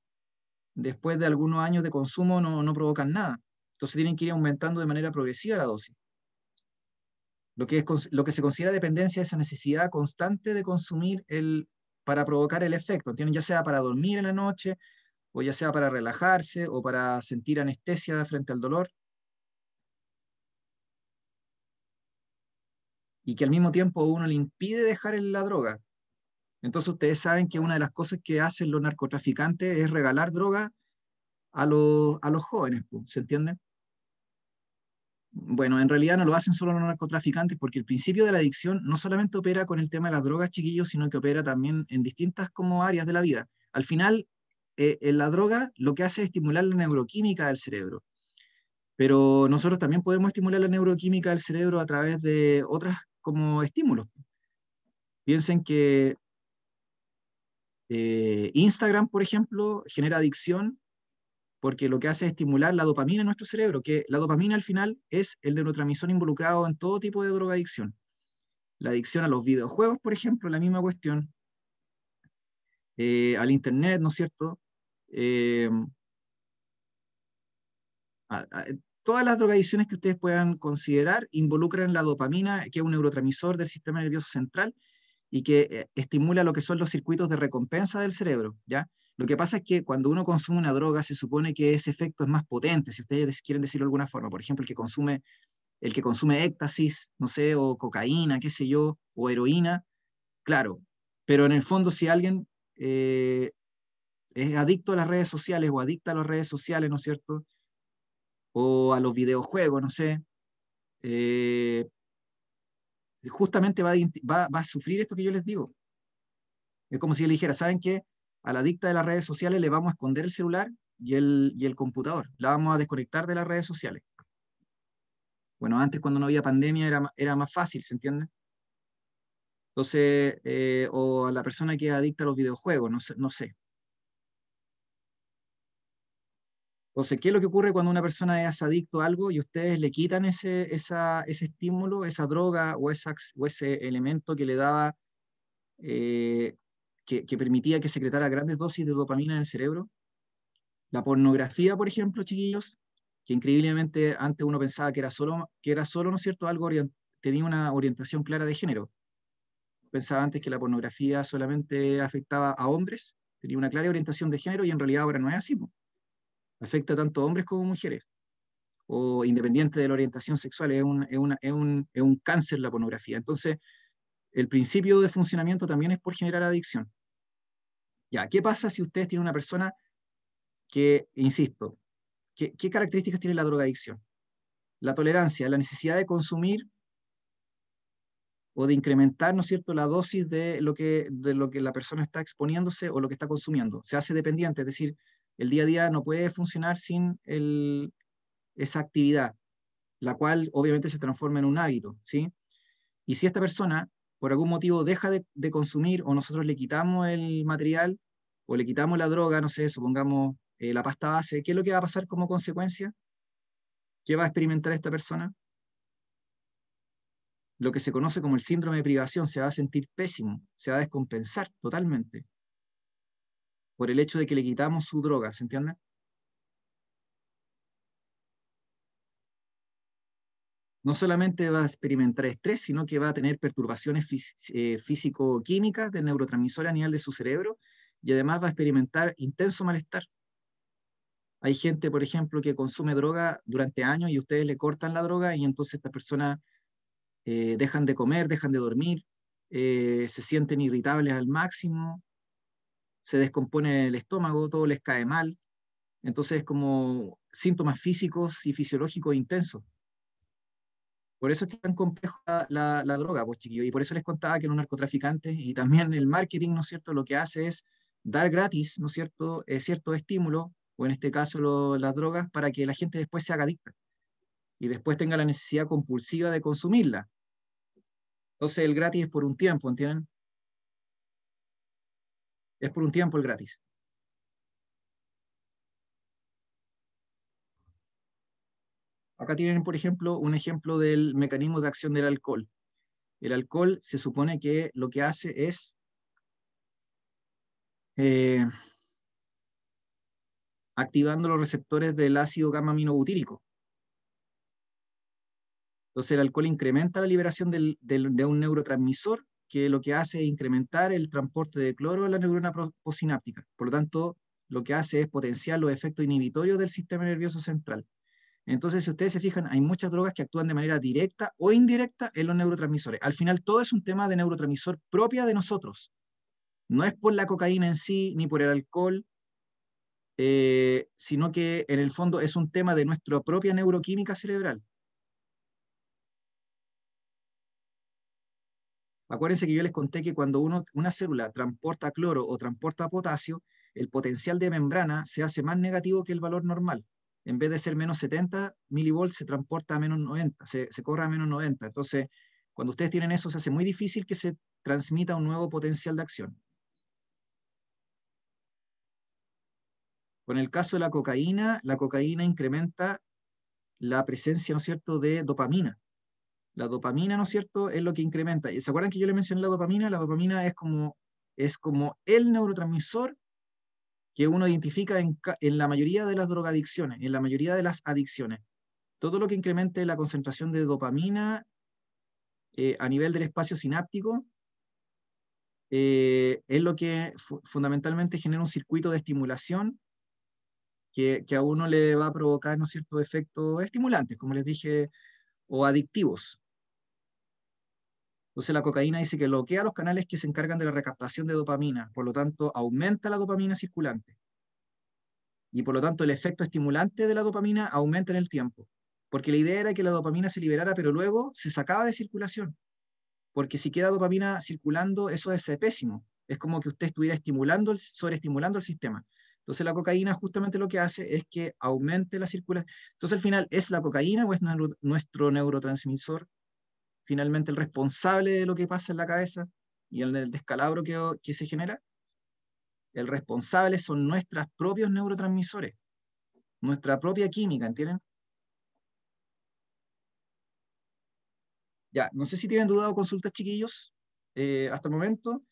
después de algunos años de consumo, no, no provocan nada. Entonces tienen que ir aumentando de manera progresiva la dosis. Lo que, es, lo que se considera dependencia es esa necesidad constante de consumir el, para provocar el efecto, ¿entienden? ya sea para dormir en la noche, o ya sea para relajarse, o para sentir anestesia frente al dolor. Y que al mismo tiempo uno le impide dejar la droga. Entonces ustedes saben que una de las cosas que hacen los narcotraficantes es regalar droga a, los, a los jóvenes, ¿se entienden? bueno, en realidad no lo hacen solo los narcotraficantes, porque el principio de la adicción no solamente opera con el tema de las drogas, chiquillos, sino que opera también en distintas como áreas de la vida. Al final, eh, en la droga lo que hace es estimular la neuroquímica del cerebro, pero nosotros también podemos estimular la neuroquímica del cerebro a través de otras como estímulos. Piensen que eh, Instagram, por ejemplo, genera adicción porque lo que hace es estimular la dopamina en nuestro cerebro, que la dopamina al final es el neurotransmisor involucrado en todo tipo de drogadicción. La adicción a los videojuegos, por ejemplo, la misma cuestión. Eh, al internet, ¿no es cierto? Eh, todas las drogadicciones que ustedes puedan considerar involucran la dopamina, que es un neurotransmisor del sistema nervioso central y que eh, estimula lo que son los circuitos de recompensa del cerebro, ¿ya? Lo que pasa es que cuando uno consume una droga se supone que ese efecto es más potente, si ustedes quieren decirlo de alguna forma. Por ejemplo, el que consume, el que consume éxtasis, no sé, o cocaína, qué sé yo, o heroína, claro. Pero en el fondo, si alguien eh, es adicto a las redes sociales o adicta a las redes sociales, ¿no es cierto? O a los videojuegos, no sé. Eh, justamente va va a sufrir esto que yo les digo. Es como si yo le dijera, ¿saben qué? a la adicta de las redes sociales le vamos a esconder el celular y el, y el computador. La vamos a desconectar de las redes sociales. Bueno, antes cuando no había pandemia era, era más fácil, ¿se entiende? Entonces, eh, o a la persona que es adicta a los videojuegos, no sé, no sé. Entonces, ¿qué es lo que ocurre cuando una persona es adicto a algo y ustedes le quitan ese, ese estímulo, esa droga o, esa, o ese elemento que le daba eh, que, permitía que secretara grandes dosis de dopamina en el cerebro. La pornografía, por ejemplo, chiquillos, que increíblemente antes uno pensaba que era solo, que era solo ¿no es cierto?, algo tenía una orientación clara de género. Pensaba antes que la pornografía solamente afectaba a hombres, tenía una clara orientación de género y en realidad ahora no es así. Afecta tanto a hombres como a mujeres. O independiente de la orientación sexual, es un, es un cáncer la pornografía. Entonces, el principio de funcionamiento también es por generar adicción. Ya, ¿qué pasa si ustedes tienen una persona que, insisto, ¿qué, características tiene la drogadicción? La tolerancia, la necesidad de consumir o de incrementar, ¿no cierto?, la dosis de lo, que, de lo que la persona está exponiéndose o lo que está consumiendo. Se hace dependiente, es decir, el día a día no puede funcionar sin esa actividad, la cual obviamente se transforma en un hábito, ¿sí? Y si esta persona por algún motivo deja de, consumir o nosotros le quitamos el material o le quitamos la droga, no sé, supongamos eh, la pasta base, ¿qué es lo que va a pasar como consecuencia? ¿Qué va a experimentar esta persona? Lo que se conoce como el síndrome de privación, se va a sentir pésimo, se va a descompensar totalmente por el hecho de que le quitamos su droga, ¿se entiende? no solamente va a experimentar estrés, sino que va a tener perturbaciones eh, físico-químicas del neurotransmisor a de su cerebro y además va a experimentar intenso malestar. Hay gente, por ejemplo, que consume droga durante años y ustedes le cortan la droga y entonces estas personas eh, dejan de comer, dejan de dormir, eh, se sienten irritables al máximo, se descompone el estómago, todo les cae mal. Entonces, como síntomas físicos y fisiológicos intensos. Por eso es tan compleja la, droga, pues chiquillos. Y por eso les contaba que los narcotraficantes y también el marketing, ¿no es cierto?, lo que hace es dar gratis, ¿no es cierto?, eh, cierto estímulo, o en este caso las drogas, para que la gente después se haga adicta y después tenga la necesidad compulsiva de consumirla. Entonces el gratis es por un tiempo, ¿entienden? Es por un tiempo el gratis. Acá tienen, por ejemplo, un ejemplo del mecanismo de acción del alcohol. El alcohol se supone que lo que hace es eh, activando los receptores del ácido gamma aminobutírico. Entonces el alcohol incrementa la liberación de un neurotransmisor que lo que hace es incrementar el transporte de cloro a la neurona posináptica. Por lo tanto, lo que hace es potenciar los efectos inhibitorios del sistema nervioso central. Entonces, si ustedes se fijan, hay muchas drogas que actúan de manera directa o indirecta en los neurotransmisores. Al final, todo es un tema de neurotransmisor propia de nosotros. No es por la cocaína en sí, ni por el alcohol, eh, sino que en el fondo es un tema de nuestra propia neuroquímica cerebral. Acuérdense que yo les conté que cuando una célula transporta cloro o transporta potasio, el potencial de membrana se hace más negativo que el valor normal en vez de ser menos 70 milivolts, se transporta a menos 90, se, corre a menos 90. Entonces, cuando ustedes tienen eso, se hace muy difícil que se transmita un nuevo potencial de acción. Con el caso de la cocaína, la cocaína incrementa la presencia, ¿no es cierto?, de dopamina. La dopamina, ¿no es cierto?, es lo que incrementa. ¿Se acuerdan que yo le mencioné la dopamina? La dopamina es como, es como el neurotransmisor que uno identifica en, la mayoría de las drogadicciones, en la mayoría de las adicciones. Todo lo que incremente la concentración de dopamina eh, a nivel del espacio sináptico eh, es lo que fundamentalmente genera un circuito de estimulación que, a uno le va a provocar ¿no cierto efectos estimulantes, como les dije, o adictivos. Entonces la cocaína dice que bloquea los canales que se encargan de la recaptación de dopamina, por lo tanto aumenta la dopamina circulante. Y por lo tanto el efecto estimulante de la dopamina aumenta en el tiempo, porque la idea era que la dopamina se liberara, pero luego se sacaba de circulación, porque si queda dopamina circulando, eso es pésimo, es como que usted estuviera estimulando, sobreestimulando el sistema. Entonces la cocaína justamente lo que hace es que aumente la circulación. Entonces al final, ¿es la cocaína o es nuestro neurotransmisor finalmente el responsable de lo que pasa en la cabeza y en el descalabro que, se genera, el responsable son nuestros propios neurotransmisores, nuestra propia química, ¿entienden? Ya, no sé si tienen dudas o consultas, chiquillos, eh, hasta el momento.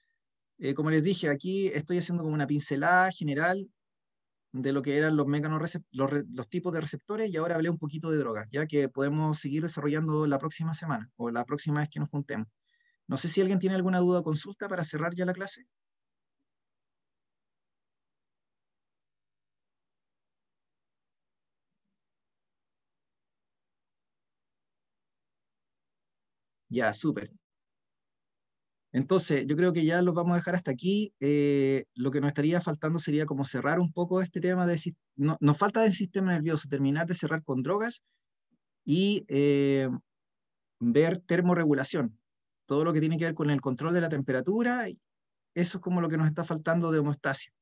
Eh, como les dije, aquí estoy haciendo como una pincelada general de lo que eran los, los, los tipos de receptores y ahora hablé un poquito de drogas, ya que podemos seguir desarrollando la próxima semana o la próxima vez que nos juntemos. No sé si alguien tiene alguna duda o consulta para cerrar ya la clase. Ya, súper. Entonces, yo creo que ya los vamos a dejar hasta aquí. Eh, lo que nos estaría faltando sería como cerrar un poco este tema de... No, nos falta del sistema nervioso, terminar de cerrar con drogas y eh, ver termorregulación. Todo lo que tiene que ver con el control de la temperatura, eso es como lo que nos está faltando de homeostasis.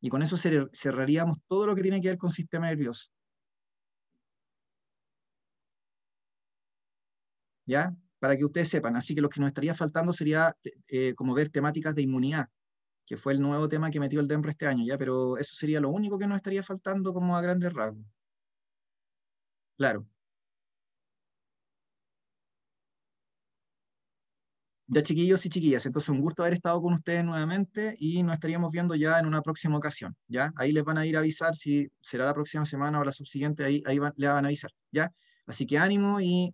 Y con eso cerraríamos todo lo que tiene que ver con sistema nervioso. ¿Ya? para que ustedes sepan. Así que lo que nos estaría faltando sería eh, como ver temáticas de inmunidad, que fue el nuevo tema que metió el DEMRE este año, ¿ya? Pero eso sería lo único que nos estaría faltando como a grandes rasgos. Claro. Ya chiquillos y chiquillas, entonces un gusto haber estado con ustedes nuevamente y nos estaríamos viendo ya en una próxima ocasión, ¿ya? Ahí les van a ir a avisar si será la próxima semana o la subsiguiente, ahí, ahí le van a avisar, ¿ya? Así que ánimo y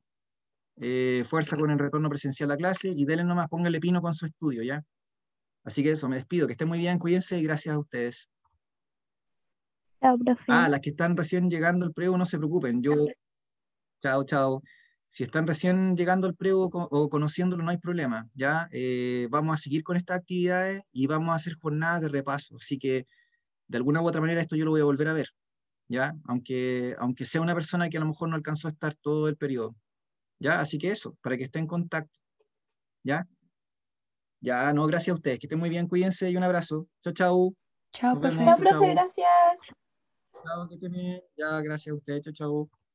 eh, fuerza con el retorno presencial a clase y denle nomás, póngale pino con su estudio, ¿ya? Así que eso, me despido, que estén muy bien, cuídense y gracias a ustedes. Chao, profe. Ah, las que están recién llegando al prego, no se preocupen, yo, chao, chao. Si están recién llegando al prego o conociéndolo, no hay problema, ¿ya? Eh, vamos a seguir con estas actividades y vamos a hacer jornadas de repaso, así que de alguna u otra manera esto yo lo voy a volver a ver, ¿ya? Aunque, aunque sea una persona que a lo mejor no alcanzó a estar todo el periodo. ¿Ya? Así que eso, para que esté en contacto. ¿Ya? Ya, no, gracias a ustedes. Que estén muy bien, cuídense y un abrazo. Chao, chao. Chao, Un gracias. Chao, que estén bien. Ya, gracias a ustedes. Chao, chao.